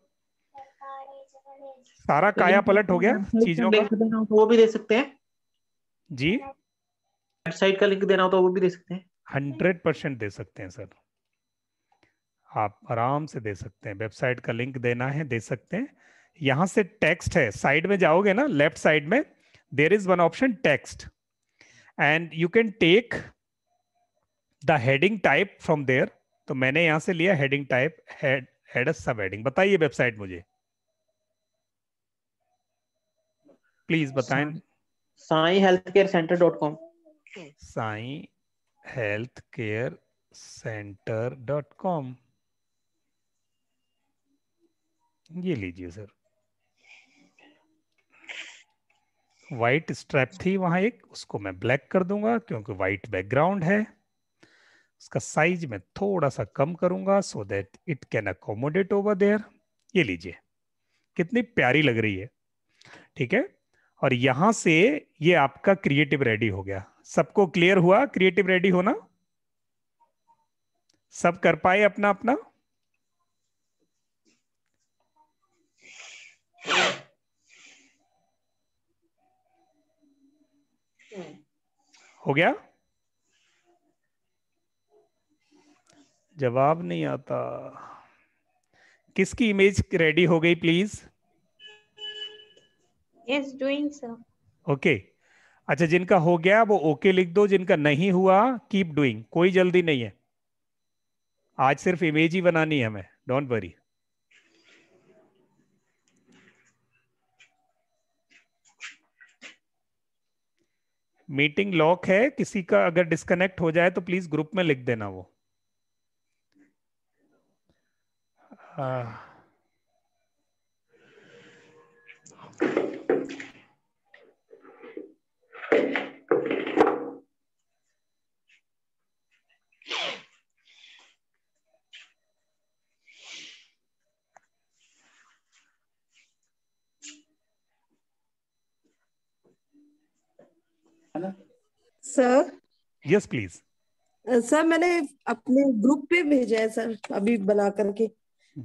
सारा तो काया पलट हो गया चीजों का वो भी दे सकते हैं जी वेबसाइट का लिंक देना हो तो वो भी दे सकते हैं हंड्रेड परसेंट दे सकते हैं सर आप आराम से दे सकते हैं वेबसाइट का लिंक देना है दे सकते हैं यहां से टेक्स्ट है साइड में जाओगे ना लेफ्ट साइड में there is one option text and you can take the heading type from there तो मैंने यहां से लिया heading type head head sub heading बताइए वेबसाइट मुझे प्लीज बताएं Sai health care centre dot com Sai health care centre dot com ये लीजिए सर वाइट स्ट्रैप थी वहां एक उसको मैं ब्लैक कर दूंगा क्योंकि वाइट बैकग्राउंड है उसका साइज मैं थोड़ा सा कम करूंगा so that it can accommodate over there ये लीजिए कितनी प्यारी लग रही है ठीक है और यहां से ये आपका क्रिएटिव रेडी हो गया सबको क्लियर हुआ क्रिएटिव रेडी होना सब कर पाए अपना अपना हो गया जवाब नहीं आता किसकी इमेज रेडी हो गई please yes doing sir okay अच्छा जिनका हो गया वो ओके okay लिख दो जिनका नहीं हुआ कीप डूइंग कोई जल्दी नहीं है आज सिर्फ इमेज ही बनानी है हमें डोंट वरी मीटिंग लॉक है किसी का अगर डिस्कनेक्ट हो जाए तो प्लीज ग्रुप में लिख देना वो आ, हाँ। सर यस प्लीज सर मैंने अपने ग्रुप पे भेजा है सर अभी बना करके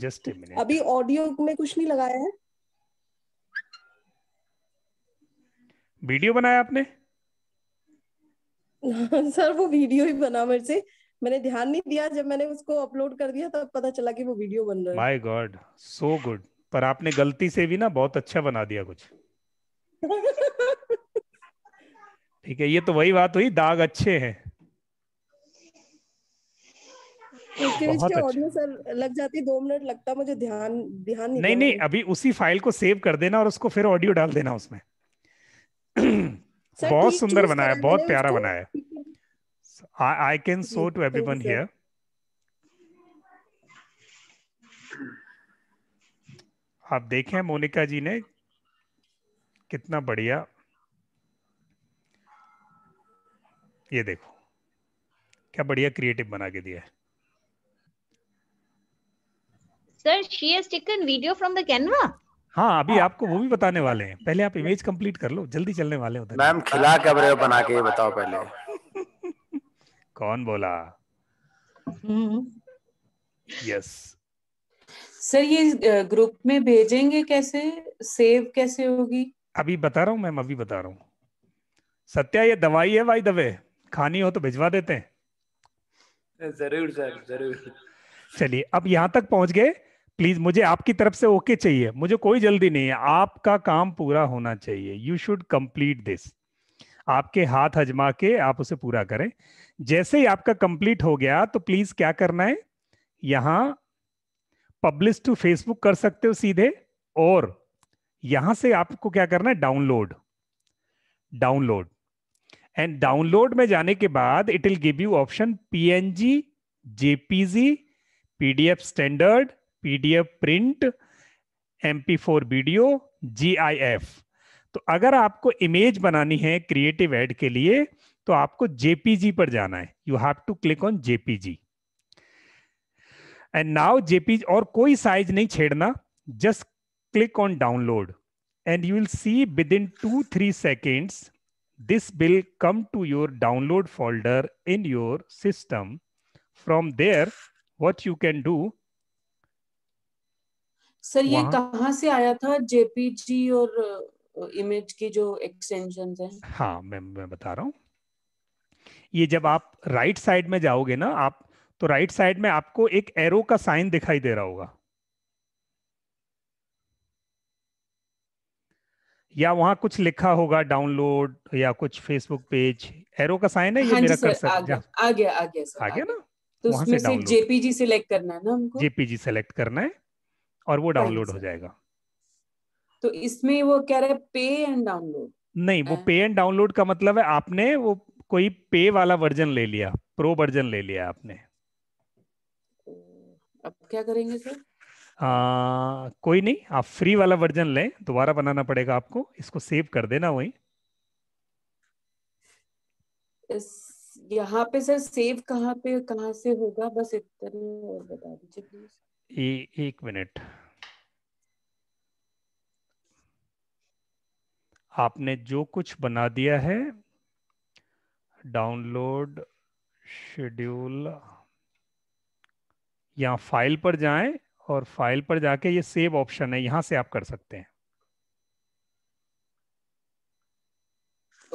जस्ट अभी ऑडियो में कुछ नहीं लगाया है वीडियो बनाया आपने सर वो वीडियो ही बना मेरे से मैंने ध्यान नहीं दिया जब मैंने उसको अपलोड कर दिया तब पता चला कि वो वीडियो बन रहा है माय गॉड सो गुड पर आपने गलती से भी ना बहुत अच्छा बना दिया कुछ ठीक है ये तो वही बात हुई दाग अच्छे हैं बहुत अच्छे। सर लग जाती दो मिनट लगता मुझे ध्यान ध्यान नहीं नहीं, नहीं नहीं अभी उसी फाइल को सेव कर देना और उसको फिर ऑडियो डाल देना उसमें बहुत सुंदर बनाया बहुत प्यारा बनाया I can show to everyone here आप देखें मोनिका जी ने कितना बढ़िया ये देखो क्या बढ़िया क्रिएटिव बना के दिया है sir she has taken video from the Canva हाँ अभी आपको वो भी बताने वाले हैं पहले आप इमेज कंप्लीट कर लो जल्दी चलने वाले हैं मैम खिला कब रहे हो बना के बताओ पहले कौन बोला यस हम्म। सर ये ग्रुप में भेजेंगे कैसे सेव कैसे होगी अभी बता रहा हूँ मैम अभी बता रहा हूँ सत्या ये दवाई है भाई दवे खानी हो तो भिजवा देते हैं जरूर सर जरूर चलिए अब यहाँ तक पहुंच गए प्लीज मुझे आपकी तरफ से ओके चाहिए मुझे कोई जल्दी नहीं है आपका काम पूरा होना चाहिए यू शुड कंप्लीट दिस आपके हाथ हजमा के आप उसे पूरा करें जैसे ही आपका कंप्लीट हो गया तो प्लीज क्या करना है यहां पब्लिश टू फेसबुक कर सकते हो सीधे और यहां से आपको क्या करना है डाउनलोड डाउनलोड एंड डाउनलोड में जाने के बाद it will give you option P N G JPG PDF standard PDF print MP four video F तो अगर आपको इमेज बनानी है क्रिएटिव एड के लिए तो आपको जेपीजी पर जाना है you have to click on JPG and now JPG और कोई साइज नहीं छेड़ना just click on download and you will see within two three seconds This will come to your download folder in your system. From there, what you can do sir ये कहाँ से आया था JPG और image की जो extension है हाँ मैं मैं बता रहा हूँ ये जब आप राइट साइड में जाओगे ना आप तो राइट साइड में आपको एक एरो का साइन दिखाई दे रहा होगा या वहाँ कुछ लिखा होगा डाउनलोड या कुछ फेसबुक पेज एरो का साइन है ये हाँ मेरा कर्सर आ गया आ गया आ गया, सर, आ गया ना तो वहां से डाउनलोड जेपीजी सिलेक्ट करना है ना हमको जेपीजी सिलेक्ट करना है और वो डाउनलोड हो जाएगा तो इसमें वो कह रहा है पे एंड डाउनलोड नहीं वो पे एंड डाउनलोड का मतलब है आपने वो कोई पे वाला वर्जन ले लिया प्रो वर्जन ले लिया आपने अब क्या करेंगे सर आ, कोई नहीं आप फ्री वाला वर्जन लें दोबारा बनाना पड़ेगा आपको इसको सेव कर देना वही यहाँ पे सर सेव कहाँ पे कहाँ से होगा बस इतना और बता दीजिए प्लीज एक मिनट आपने जो कुछ बना दिया है डाउनलोड शेड्यूल या फाइल पर जाएं और फाइल पर जाके ये सेव ऑप्शन है यहां से आप कर सकते हैं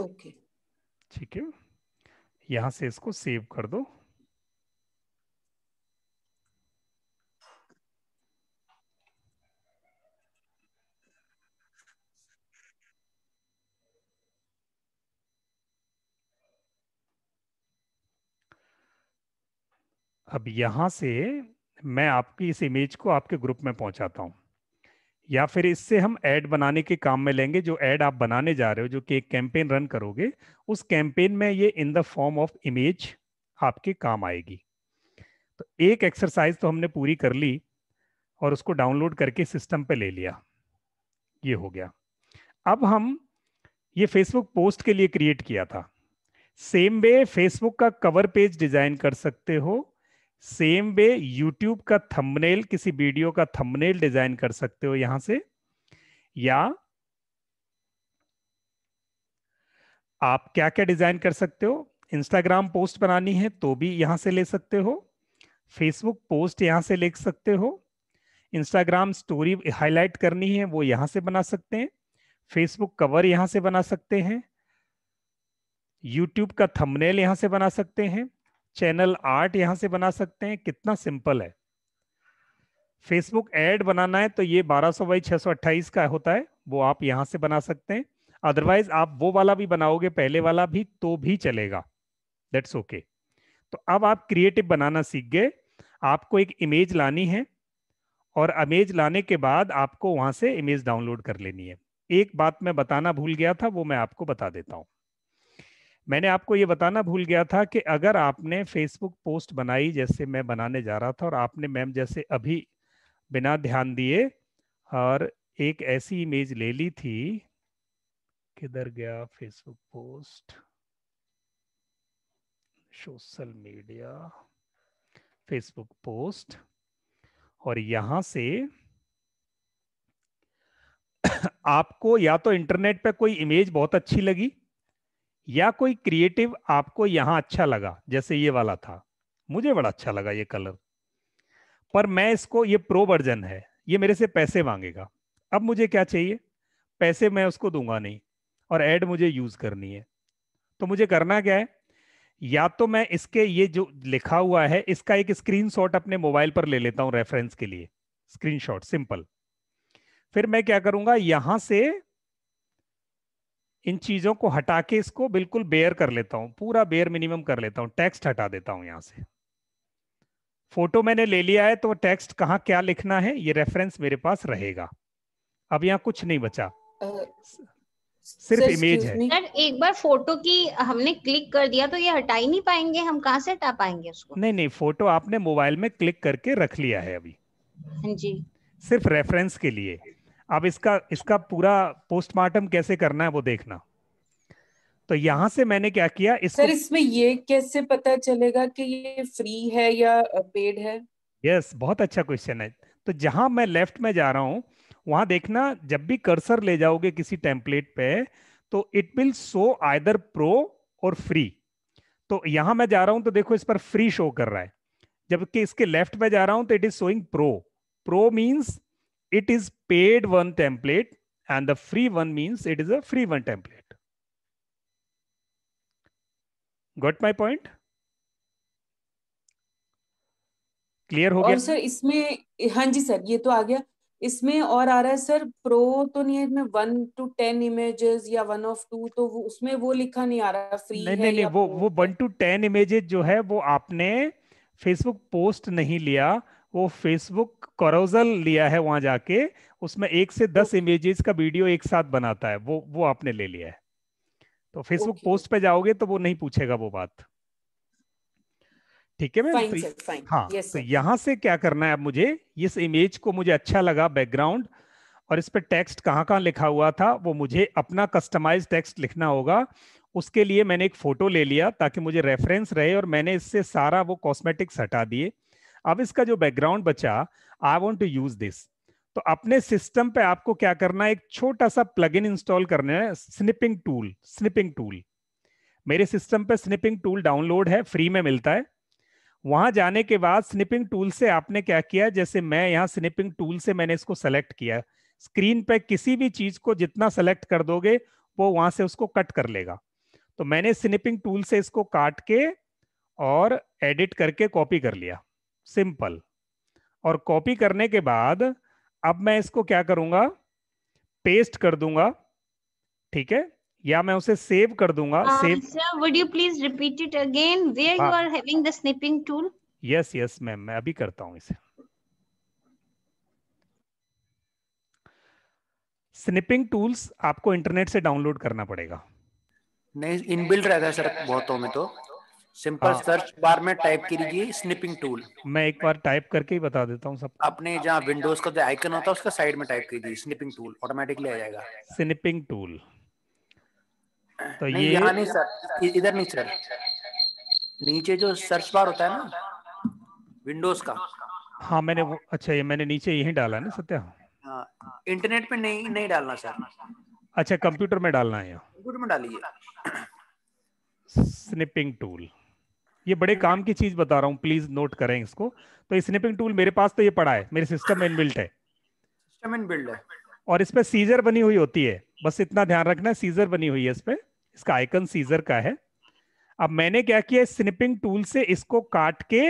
ओके ठीक है यहां से इसको सेव कर दो अब यहां से मैं आपकी इस इमेज को आपके ग्रुप में पहुंचाता हूं या फिर इससे हम ऐड बनाने के काम में लेंगे जो ऐड आप बनाने जा रहे हो जो कि एक कैंपेन रन करोगे उस कैंपेन में ये in the form of image आपके काम आएगी तो एक एक्सरसाइज तो हमने पूरी कर ली और उसको डाउनलोड करके सिस्टम पे ले लिया ये हो गया अब हम ये फेसबुक पोस्ट के लिए क्रिएट किया था सेम वे फेसबुक का कवर पेज डिजाइन कर सकते हो सेम वे यूट्यूब का थंबनेल किसी वीडियो का थंबनेल डिजाइन कर सकते हो यहां से या आप क्या क्या डिजाइन कर सकते हो इंस्टाग्राम पोस्ट बनानी है तो भी यहां से ले सकते हो फेसबुक पोस्ट यहां से ले सकते हो इंस्टाग्राम स्टोरी हाईलाइट करनी है वो यहां से बना सकते हैं फेसबुक कवर यहां से बना सकते हैं यूट्यूब का थंबनेल यहां से बना सकते हैं चैनल आर्ट यहां से बना सकते हैं कितना सिंपल है फेसबुक एड बनाना है तो ये 1200 बाई 628 का होता है वो आप यहाँ से बना सकते हैं अदरवाइज आप वो वाला भी बनाओगे पहले वाला भी तो भी चलेगा दैट्स ओके okay. तो अब आप क्रिएटिव बनाना सीख गए आपको एक इमेज लानी है और इमेज लाने के बाद आपको वहां से इमेज डाउनलोड कर लेनी है एक बात मैं बताना भूल गया था वो मैं आपको बता देता हूँ मैंने आपको ये बताना भूल गया था कि अगर आपने फेसबुक पोस्ट बनाई जैसे मैं बनाने जा रहा था और आपने मैम जैसे अभी बिना ध्यान दिए और एक ऐसी इमेज ले ली थी किधर गया Facebook post social media Facebook post और यहां से आपको या तो इंटरनेट पे कोई इमेज बहुत अच्छी लगी या कोई क्रिएटिव आपको यहां अच्छा लगा जैसे ये वाला था मुझे बड़ा अच्छा लगा ये कलर पर मैं इसको ये प्रो वर्जन है ये मेरे से पैसे मांगेगा अब मुझे क्या चाहिए पैसे मैं उसको दूंगा नहीं और एड मुझे यूज करनी है तो मुझे करना क्या है या तो मैं इसके ये जो लिखा हुआ है इसका एक स्क्रीनशॉट अपने मोबाइल पर ले लेता हूं रेफरेंस के लिए स्क्रीनशॉट सिंपल फिर मैं क्या करूंगा यहां से इन चीज़ों को हटा के इसको बिल्कुल बेयर कर लेता हूँ पूरा बेयर मिनिमम कर लेता हूँ टेक्स्ट हटा देता हूं यहां से फोटो मैंने ले लिया है तो टेक्स्ट कहा क्या लिखना है ये रेफरेंस मेरे पास रहेगा अब यहाँ कुछ नहीं बचा सिर्फ इमेज है सर एक बार फोटो की हमने क्लिक कर दिया तो ये हटा ही नहीं पाएंगे हम कहा से हटा पाएंगे उसको नहीं नहीं फोटो आपने मोबाइल में क्लिक करके रख लिया है अभी हाँ जी सिर्फ रेफरेंस के लिए अब इसका इसका पूरा पोस्टमार्टम कैसे करना है वो देखना तो यहाँ से मैंने क्या किया इसको... सर इसमें ये कैसे पता चलेगा कि ये फ्री है या पेड है यस yes, बहुत अच्छा क्वेश्चन है तो जहां मैं लेफ्ट में जा रहा हूँ वहां देखना जब भी कर्सर ले जाओगे किसी टेम्पलेट पे तो it will show either pro or free तो यहां मैं जा रहा हूं तो देखो इस पर फ्री शो कर रहा है जबकि इसके लेफ्ट में जा रहा हूं तो it is showing pro pro means it is paid one template and the free one means it is a free one template. Got my point? Clear हो गया और सर इसमें हाँ जी सर ये तो आ गया इसमें और आ रहा है सर प्रो तो नहीं है इसमें वन टू टेन इमेजेस या वन ऑफ टू तो वो, उसमें वो लिखा नहीं आ रहा है फ्री नहीं है नहीं, नहीं वो वो वन टू टेन इमेजेस जो है वो आपने फेसबुक पोस्ट नहीं लिया वो फेसबुक करोजल लिया है वहां जाके उसमें एक से दस इमेजेस तो- का वीडियो एक साथ बनाता है वो वो आपने ले लिया है तो फेसबुक पोस्ट पे जाओगे तो वो नहीं पूछेगा वो बात ठीक है मैम तो, हाँ yes, तो यहां से क्या करना है अब मुझे इस इमेज को मुझे अच्छा लगा बैकग्राउंड और इस पर टेक्स्ट कहाँ कहाँ लिखा हुआ था वो मुझे अपना कस्टमाइज टेक्स्ट लिखना होगा उसके लिए मैंने एक फोटो ले लिया ताकि मुझे रेफरेंस रहे और मैंने इससे सारा वो कॉस्मेटिक्स हटा दिए अब इसका जो बैकग्राउंड बचा I want to use this तो अपने सिस्टम पे आपको क्या करना है एक छोटा सा प्लग इन इंस्टॉल करना है स्निपिंग टूल स्निपिंग टूल मेरे सिस्टम पे स्निपिंग टूल डाउनलोड है फ्री में मिलता है वहां जाने के बाद स्निपिंग टूल से आपने क्या किया जैसे मैं यहाँ स्निपिंग टूल से मैंने इसको सेलेक्ट किया स्क्रीन पे किसी भी चीज को जितना सेलेक्ट कर दोगे वो वहां से उसको कट कर लेगा तो मैंने स्निपिंग टूल से इसको काट के और एडिट करके कॉपी कर लिया सिंपल और कॉपी करने के बाद अब मैं इसको क्या करूंगा पेस्ट कर दूंगा ठीक है या मैं उसे सेव कर दूंगा uh, save would you please repeat it again where you are having the snipping tool yes yes ma'am मैं अभी करता हूं इसे स्निपिंग टूल्स आपको इंटरनेट से डाउनलोड करना पड़ेगा नहीं इनबिल्ट रहता है सर बहुतों में तो सिंपल हाँ। सर्च बार में टाइप कीजिए स्निपिंग टूल मैं एक बार टाइप करके ही बता देता हूँ सब अपने जहाँ विंडोज का जो आइकन होता है उसका साइड में टाइप कीजिए स्निपिंग टूल ऑटोमेटिकली आ जाएगा स्निपिंग टूल तो ये यहाँ नहीं सर इधर नहीं सर नीचे जो सर्च बार होता है ना विंडोज का हाँ मैंने वो अच्छा ये मैंने नीचे यही डाला ना सत्या आ, हाँ, इंटरनेट पे नहीं नहीं डालना सर अच्छा कंप्यूटर में डालना है कंप्यूटर में डालिए स्निपिंग टूल ये बड़े काम की चीज बता रहा हूँ प्लीज नोट करें इसको तो स्निपिंग टूल मेरे पास तो ये पड़ा है मेरे सिस्टम में इनबिल्ट है सिस्टम इनबिल्ट है और इस पे सीजर बनी हुई होती है बस इतना ध्यान रखना है सीजर बनी हुई है इस पर इसका आइकन सीजर का है अब मैंने क्या किया स्निपिंग टूल से इसको काट के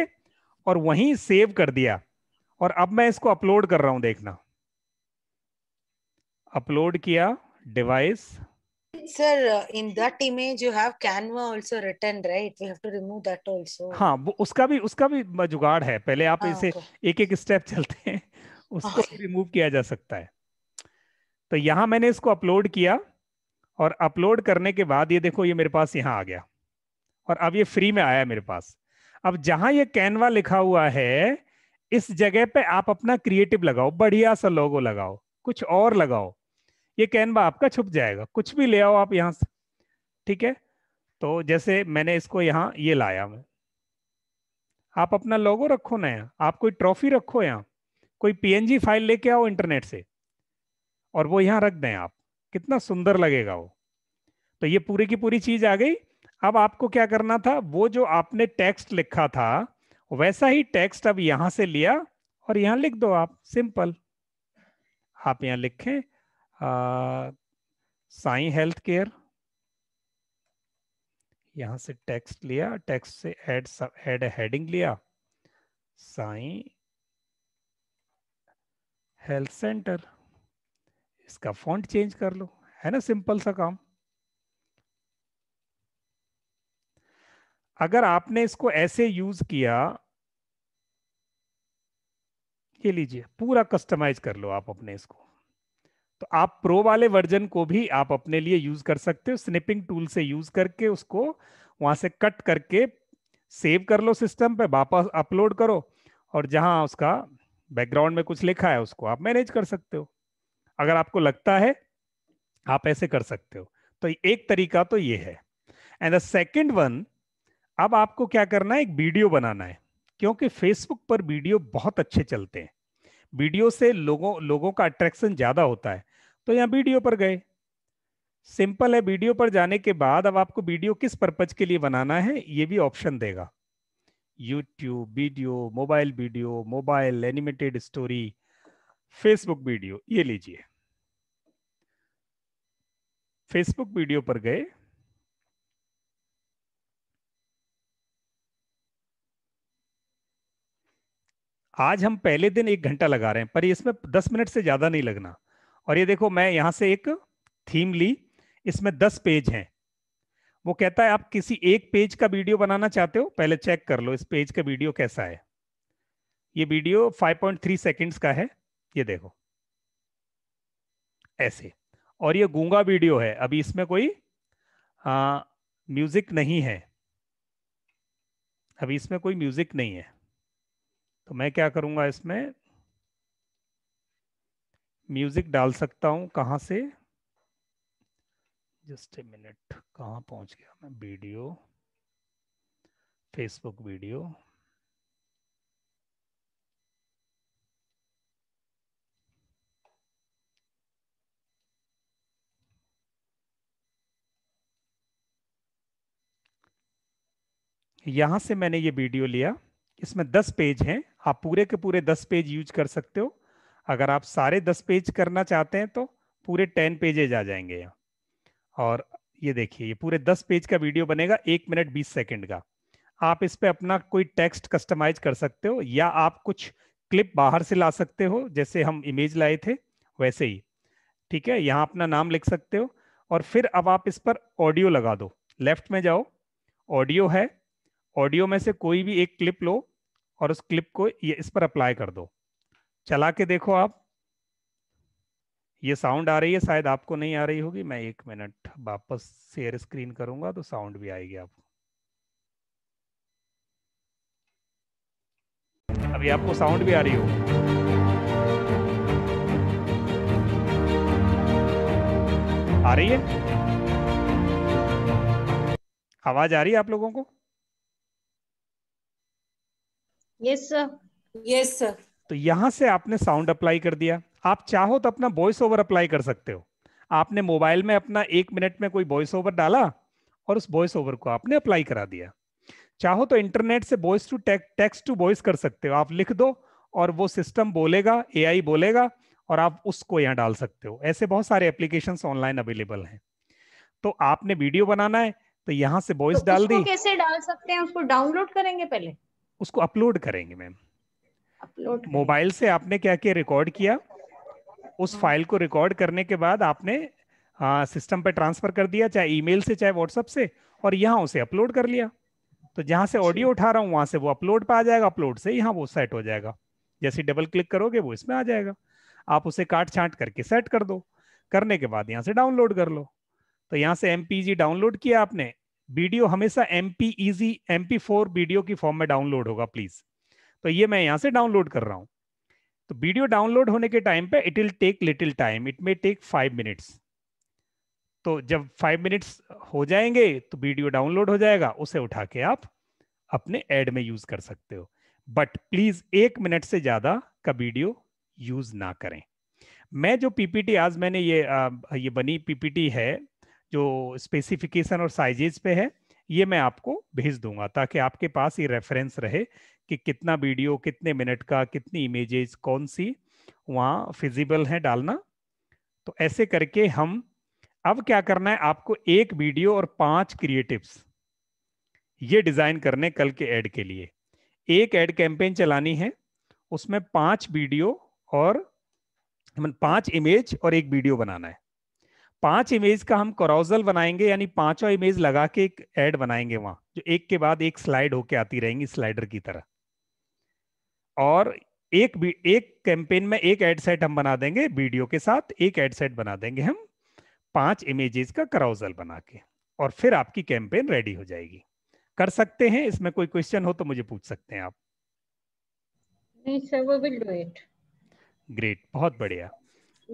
और वहीं सेव कर दिया और अब मैं इसको अपलोड कर रहा हूं देखना अपलोड किया device Sir, uh, in that image you have Canva also written, right? We have to remove that also. हाँ, वो उसका भी उसका भी जुगाड़ है पहले आप हाँ, इसे एक एक स्टेप चलते हैं उसको okay. रिमूव किया जा सकता है तो यहाँ मैंने इसको अपलोड किया और अपलोड करने के बाद ये देखो ये मेरे पास यहाँ आ गया और अब ये फ्री में आया मेरे पास अब जहां ये कैनवा लिखा हुआ है इस जगह पे आप अपना क्रिएटिव लगाओ बढ़िया सा लोगो लगाओ कुछ और लगाओ ये कैनवा आपका छुप जाएगा कुछ भी ले आओ आप यहाँ से ठीक है तो जैसे मैंने इसको यहाँ ये लाया मैं आप अपना लोगो रखो ना यहाँ आप कोई ट्रॉफी रखो यहाँ कोई पीएनजी फाइल लेके आओ इंटरनेट से और वो यहाँ रख दें आप कितना सुंदर लगेगा वो तो ये पूरी की पूरी चीज आ गई अब आपको क्या करना था वो जो आपने टेक्स्ट लिखा था वैसा ही टेक्स्ट अब यहां से लिया और यहां लिख दो आप सिंपल आप यहां लिखें साई हेल्थ केयर यहां से टेक्स्ट लिया टेक्स्ट से एड सब एड हेडिंग लिया साई हेल्थ सेंटर इसका फॉन्ट चेंज कर लो है ना सिंपल सा काम अगर आपने इसको ऐसे यूज किया ये लीजिए पूरा कस्टमाइज कर लो आप अपने इसको तो आप प्रो वाले वर्जन को भी आप अपने लिए यूज कर सकते हो स्निपिंग टूल से यूज करके उसको वहां से कट करके सेव कर लो सिस्टम पे वापस अपलोड करो और जहां उसका बैकग्राउंड में कुछ लिखा है उसको आप मैनेज कर सकते हो अगर आपको लगता है आप ऐसे कर सकते हो तो एक तरीका तो ये है एंड द सेकेंड वन अब आपको क्या करना है एक वीडियो बनाना है क्योंकि फेसबुक पर वीडियो बहुत अच्छे चलते हैं वीडियो से लोगों लोगों का अट्रैक्शन ज़्यादा होता है तो यहाँ वीडियो पर गए सिंपल है वीडियो पर जाने के बाद अब आपको वीडियो किस पर्पज के लिए बनाना है ये भी ऑप्शन देगा YouTube video mobile video mobile animated story Facebook video ये लीजिए फेसबुक वीडियो पर गए आज हम पहले दिन एक घंटा लगा रहे हैं पर इसमें दस मिनट से ज्यादा नहीं लगना और ये देखो मैं यहां से एक थीम ली इसमें दस पेज हैं वो कहता है आप किसी एक पेज का वीडियो बनाना चाहते हो पहले चेक कर लो इस पेज का वीडियो कैसा है ये वीडियो 5.3 सेकेंड्स का है ये देखो ऐसे और ये गूंगा वीडियो है अभी इसमें कोई आ, म्यूजिक नहीं है अभी इसमें कोई म्यूजिक नहीं है तो मैं क्या करूंगा इसमें म्यूजिक डाल सकता हूं कहां से जस्ट ए मिनट कहां पहुंच गया मैं वीडियो फेसबुक वीडियो यहां से मैंने ये वीडियो लिया इसमें दस पेज हैं आप पूरे के पूरे दस पेज यूज कर सकते हो अगर आप सारे दस पेज करना चाहते हैं तो पूरे टेन पेजेज आ जाएंगे यहाँ और ये देखिए ये पूरे दस पेज का वीडियो बनेगा एक मिनट बीस सेकेंड का आप इस पर अपना कोई टेक्स्ट कस्टमाइज कर सकते हो या आप कुछ क्लिप बाहर से ला सकते हो जैसे हम इमेज लाए थे वैसे ही ठीक है यहाँ अपना नाम लिख सकते हो और फिर अब आप इस पर ऑडियो लगा दो लेफ्ट में जाओ ऑडियो है ऑडियो में से कोई भी एक क्लिप लो और उस क्लिप को ये इस पर अप्लाई कर दो चला के देखो आप ये साउंड आ रही है शायद आपको नहीं आ रही होगी मैं एक मिनट वापस शेयर स्क्रीन करूंगा तो साउंड भी आएगी आपको अभी आपको साउंड भी आ रही होगी आ रही है आवाज आ रही है आप लोगों को यस सर यस सर तो यहां से आपने साउंड अप्लाई कर दिया आप चाहो तो अपना वॉइस ओवर अप्लाई कर सकते हो आपने मोबाइल में अपना एक मिनट में कोई वॉइस ओवर डाला और उस वॉइस ओवर को आपने अप्लाई करा दिया चाहो तो इंटरनेट से voice to text to voice कर सकते हो आप लिख दो और वो सिस्टम बोलेगा ए बोलेगा और आप उसको यहाँ डाल सकते हो ऐसे बहुत सारे एप्लीकेशन ऑनलाइन अवेलेबल हैं तो आपने वीडियो बनाना है तो यहाँ से वॉइस तो डाल दी कैसे डाल सकते हैं उसको डाउनलोड करेंगे पहले उसको अपलोड करेंगे मैम मोबाइल से आपने क्या किया रिकॉर्ड किया उस फाइल हाँ। को रिकॉर्ड करने के बाद आपने सिस्टम पे ट्रांसफर कर दिया चाहे ईमेल से चाहे व्हाट्सएप से और यहाँ उसे अपलोड कर लिया तो जहाँ से ऑडियो उठा रहा हूँ वहां से वो अपलोड पे आ जाएगा अपलोड से यहाँ वो सेट हो जाएगा जैसे डबल क्लिक करोगे वो इसमें आ जाएगा आप उसे काट छांट करके सेट कर दो करने के बाद यहाँ से डाउनलोड कर लो तो यहाँ से एम डाउनलोड किया आपने वीडियो हमेशा एम पी वीडियो की फॉर्म में डाउनलोड होगा प्लीज़ तो ये मैं यहाँ से डाउनलोड कर रहा हूँ तो वीडियो डाउनलोड होने के टाइम पे it will take little time it may take five minutes तो जब फाइव मिनट्स हो जाएंगे तो वीडियो डाउनलोड हो जाएगा उसे उठा के आप अपने एड में यूज कर सकते हो बट प्लीज एक मिनट से ज्यादा का वीडियो यूज ना करें मैं जो पीपीटी आज मैंने ये आ, ये बनी पीपीटी है जो स्पेसिफिकेशन और साइजेज पे है ये मैं आपको भेज दूंगा ताकि आपके पास ये रेफरेंस रहे कि कितना वीडियो कितने मिनट का कितनी इमेजेस कौन सी वहाँ फिजिबल है डालना तो ऐसे करके हम अब क्या करना है आपको एक वीडियो और पांच क्रिएटिव्स ये डिज़ाइन करने कल के एड के लिए एक एड कैंपेन चलानी है उसमें पांच वीडियो और पांच इमेज और एक वीडियो बनाना है पांच इमेज का हम करौजल बनाएंगे यानी पांचों इमेज लगा के एक एड बनाएंगे वहां जो एक के बाद एक स्लाइड होके आती रहेंगी स्लाइडर की तरह और एक एक कैंपेन में एक एड सेट हम बना देंगे वीडियो के साथ एक एड सेट बना देंगे हम पांच इमेजेस का कराउजल बना के और फिर आपकी कैंपेन रेडी हो जाएगी कर सकते हैं इसमें कोई क्वेश्चन हो तो मुझे पूछ सकते हैं आप नहीं सर वो विल डू इट ग्रेट बहुत बढ़िया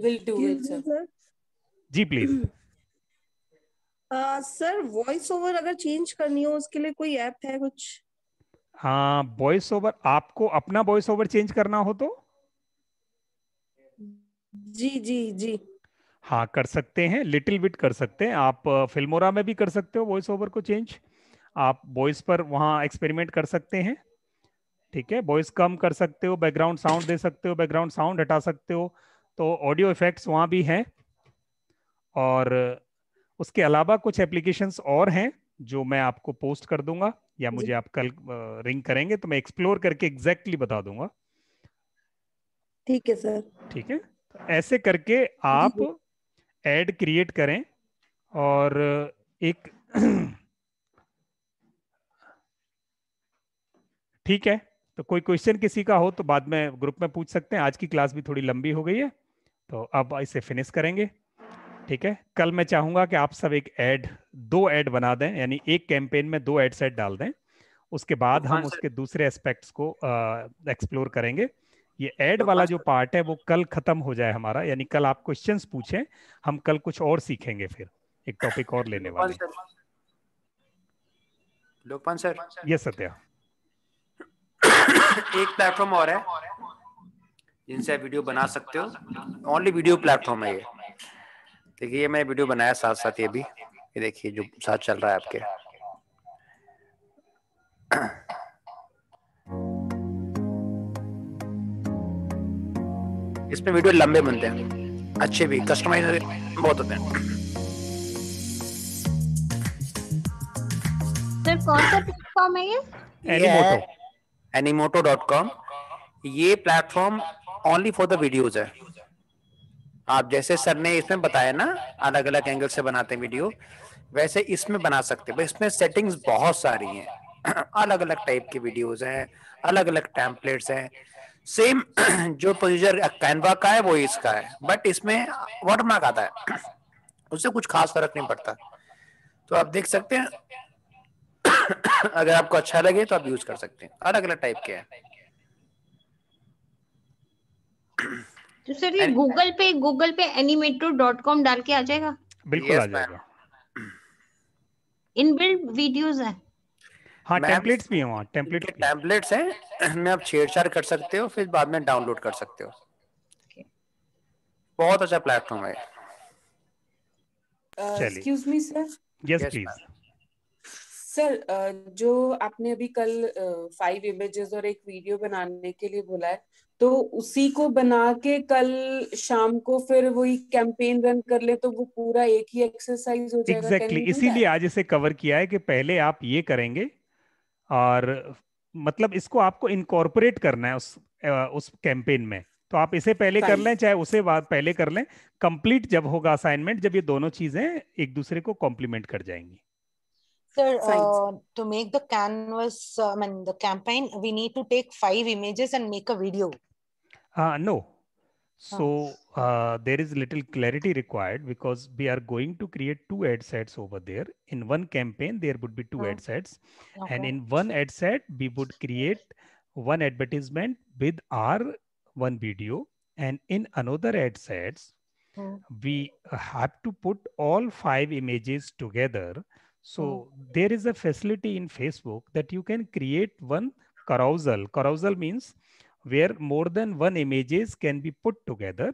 will do it sir ji please sir voice over अगर चेंज करनी हो उसके लिए कोई ऐप है कुछ हाँ वॉइस ओवर आपको अपना वॉइस ओवर चेंज करना हो तो जी जी जी हाँ कर सकते हैं लिटिल बिट कर सकते हैं आप फिल्मोरा uh, में भी कर सकते हो वॉइस ओवर को चेंज आप वॉइस पर वहाँ एक्सपेरिमेंट कर सकते हैं ठीक है वॉइस कम कर सकते हो बैकग्राउंड साउंड दे सकते हो बैकग्राउंड साउंड हटा सकते हो तो ऑडियो इफेक्ट्स वहाँ भी हैं और उसके अलावा कुछ एप्लीकेशंस और हैं जो मैं आपको पोस्ट कर दूंगा या मुझे आप कल रिंग करेंगे तो मैं एक्सप्लोर करके एग्जैक्टली बता दूंगा ठीक है सर ठीक है ऐसे करके आप एड क्रिएट करें और एक ठीक है तो कोई क्वेश्चन किसी का हो तो बाद में ग्रुप में पूछ सकते हैं आज की क्लास भी थोड़ी लंबी हो गई है तो अब इसे फिनिश करेंगे ठीक है कल मैं चाहूंगा कि आप सब एक एड दो एड बना दें यानी एक कैंपेन में दो एड सेट डाल दें उसके बाद हम हाँ, उसके दूसरे एस्पेक्ट्स को एक्सप्लोर करेंगे ये एड वाला जो पार्ट है वो कल खत्म हो जाए हमारा यानी कल आप क्वेश्चन पूछें हम कल कुछ और सीखेंगे फिर एक टॉपिक और लेने वाले लोकपाल सर ये सत्या एक प्लेटफॉर्म और है जिनसे वीडियो बना सकते हो ओनली वीडियो प्लेटफॉर्म है ये देखिए मैं वीडियो बनाया साथ साथ ये भी ये देखिए जो साथ चल रहा है आपके इसमें वीडियो लंबे बनते हैं अच्छे भी कस्टमाइज बहुत होते हैं सर कौन सा प्लेटफॉर्म है ये एनीमोटो एनीमोटो डॉट कॉम ये platform only for the videos है आप जैसे सर ने इसमें बताया ना अलग अलग एंगल से बनाते हैं वीडियो वैसे इसमें बना सकते हैं इसमें सेटिंग्स बहुत सारी हैं अलग अलग टाइप की वीडियोस हैं अलग अलग टैंपलेट्स हैं सेम जो प्रोसीजर कैनवा का है वो इसका है बट इसमें वाटरमार्क आता है उससे कुछ खास फर्क नहीं पड़ता तो आप देख सकते हैं अगर आपको अच्छा लगे तो आप यूज कर सकते हैं अलग अलग टाइप के हैं तो सर ये गूगल पे गूगल पे एनिमेटो डॉट कॉम डाल के आ जाएगा बिल्कुल yes, आ जाएगा इनबिल्ड वीडियोस है हाँ टेम्पलेट्स भी हैं वहाँ टेम्पलेट टेम्पलेट्स हैं में आप छेड़छाड़ कर सकते हो फिर बाद में डाउनलोड कर सकते हो बहुत अच्छा प्लेटफॉर्म है excuse me sir yes please sir जो आपने अभी कल फाइव uh, इमेजेस और एक वीडियो बनाने के लिए बोला है तो उसी को बना के कल शाम को फिर वही कैंपेन रन कर ले तो वो पूरा एक ही एक्सरसाइज हो जाएगा एग्जैक्टली exactly. इसीलिए आज इसे कवर किया है कि पहले आप ये करेंगे और मतलब इसको आपको इनकॉर्पोरेट करना है उस उस कैंपेन में तो आप इसे पहले कर लें चाहे उसे बाद पहले कर लें कंप्लीट जब होगा असाइनमेंट जब ये दोनों चीजें एक दूसरे को कॉम्प्लीमेंट कर जाएंगी Sir, uh, to make the canvas, um, I mean the campaign, we need to take five images and make a video. Uh, no. So uh, there is little clarity required because we are going to create two ad sets over there. In one campaign, there would be two ad sets. Okay. And in one ad set, we would create one advertisement with our one video. And in another ad sets, we have to put all five images together. So there is a facility in Facebook that you can create one carousel. Carousel means where more than one images can be put together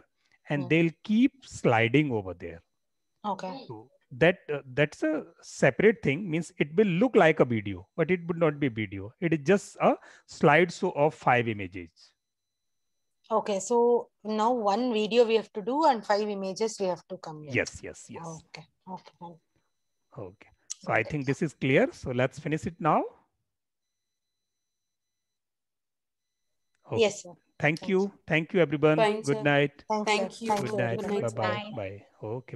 and mm. they'll keep sliding over there okay so that uh, that's a separate thing means it will look like a video but it would not be video it is just a slideshow of five images okay so now one video we have to do and five images we have to come here. yes yes yes okay okay okay so okay. i think this is clear so let's finish it now Okay. Yes, Thank, you. Thank you, everyone. Fine, Good night. Thank, Thank you. Good night. Good night. Bye-bye. Bye. Okay.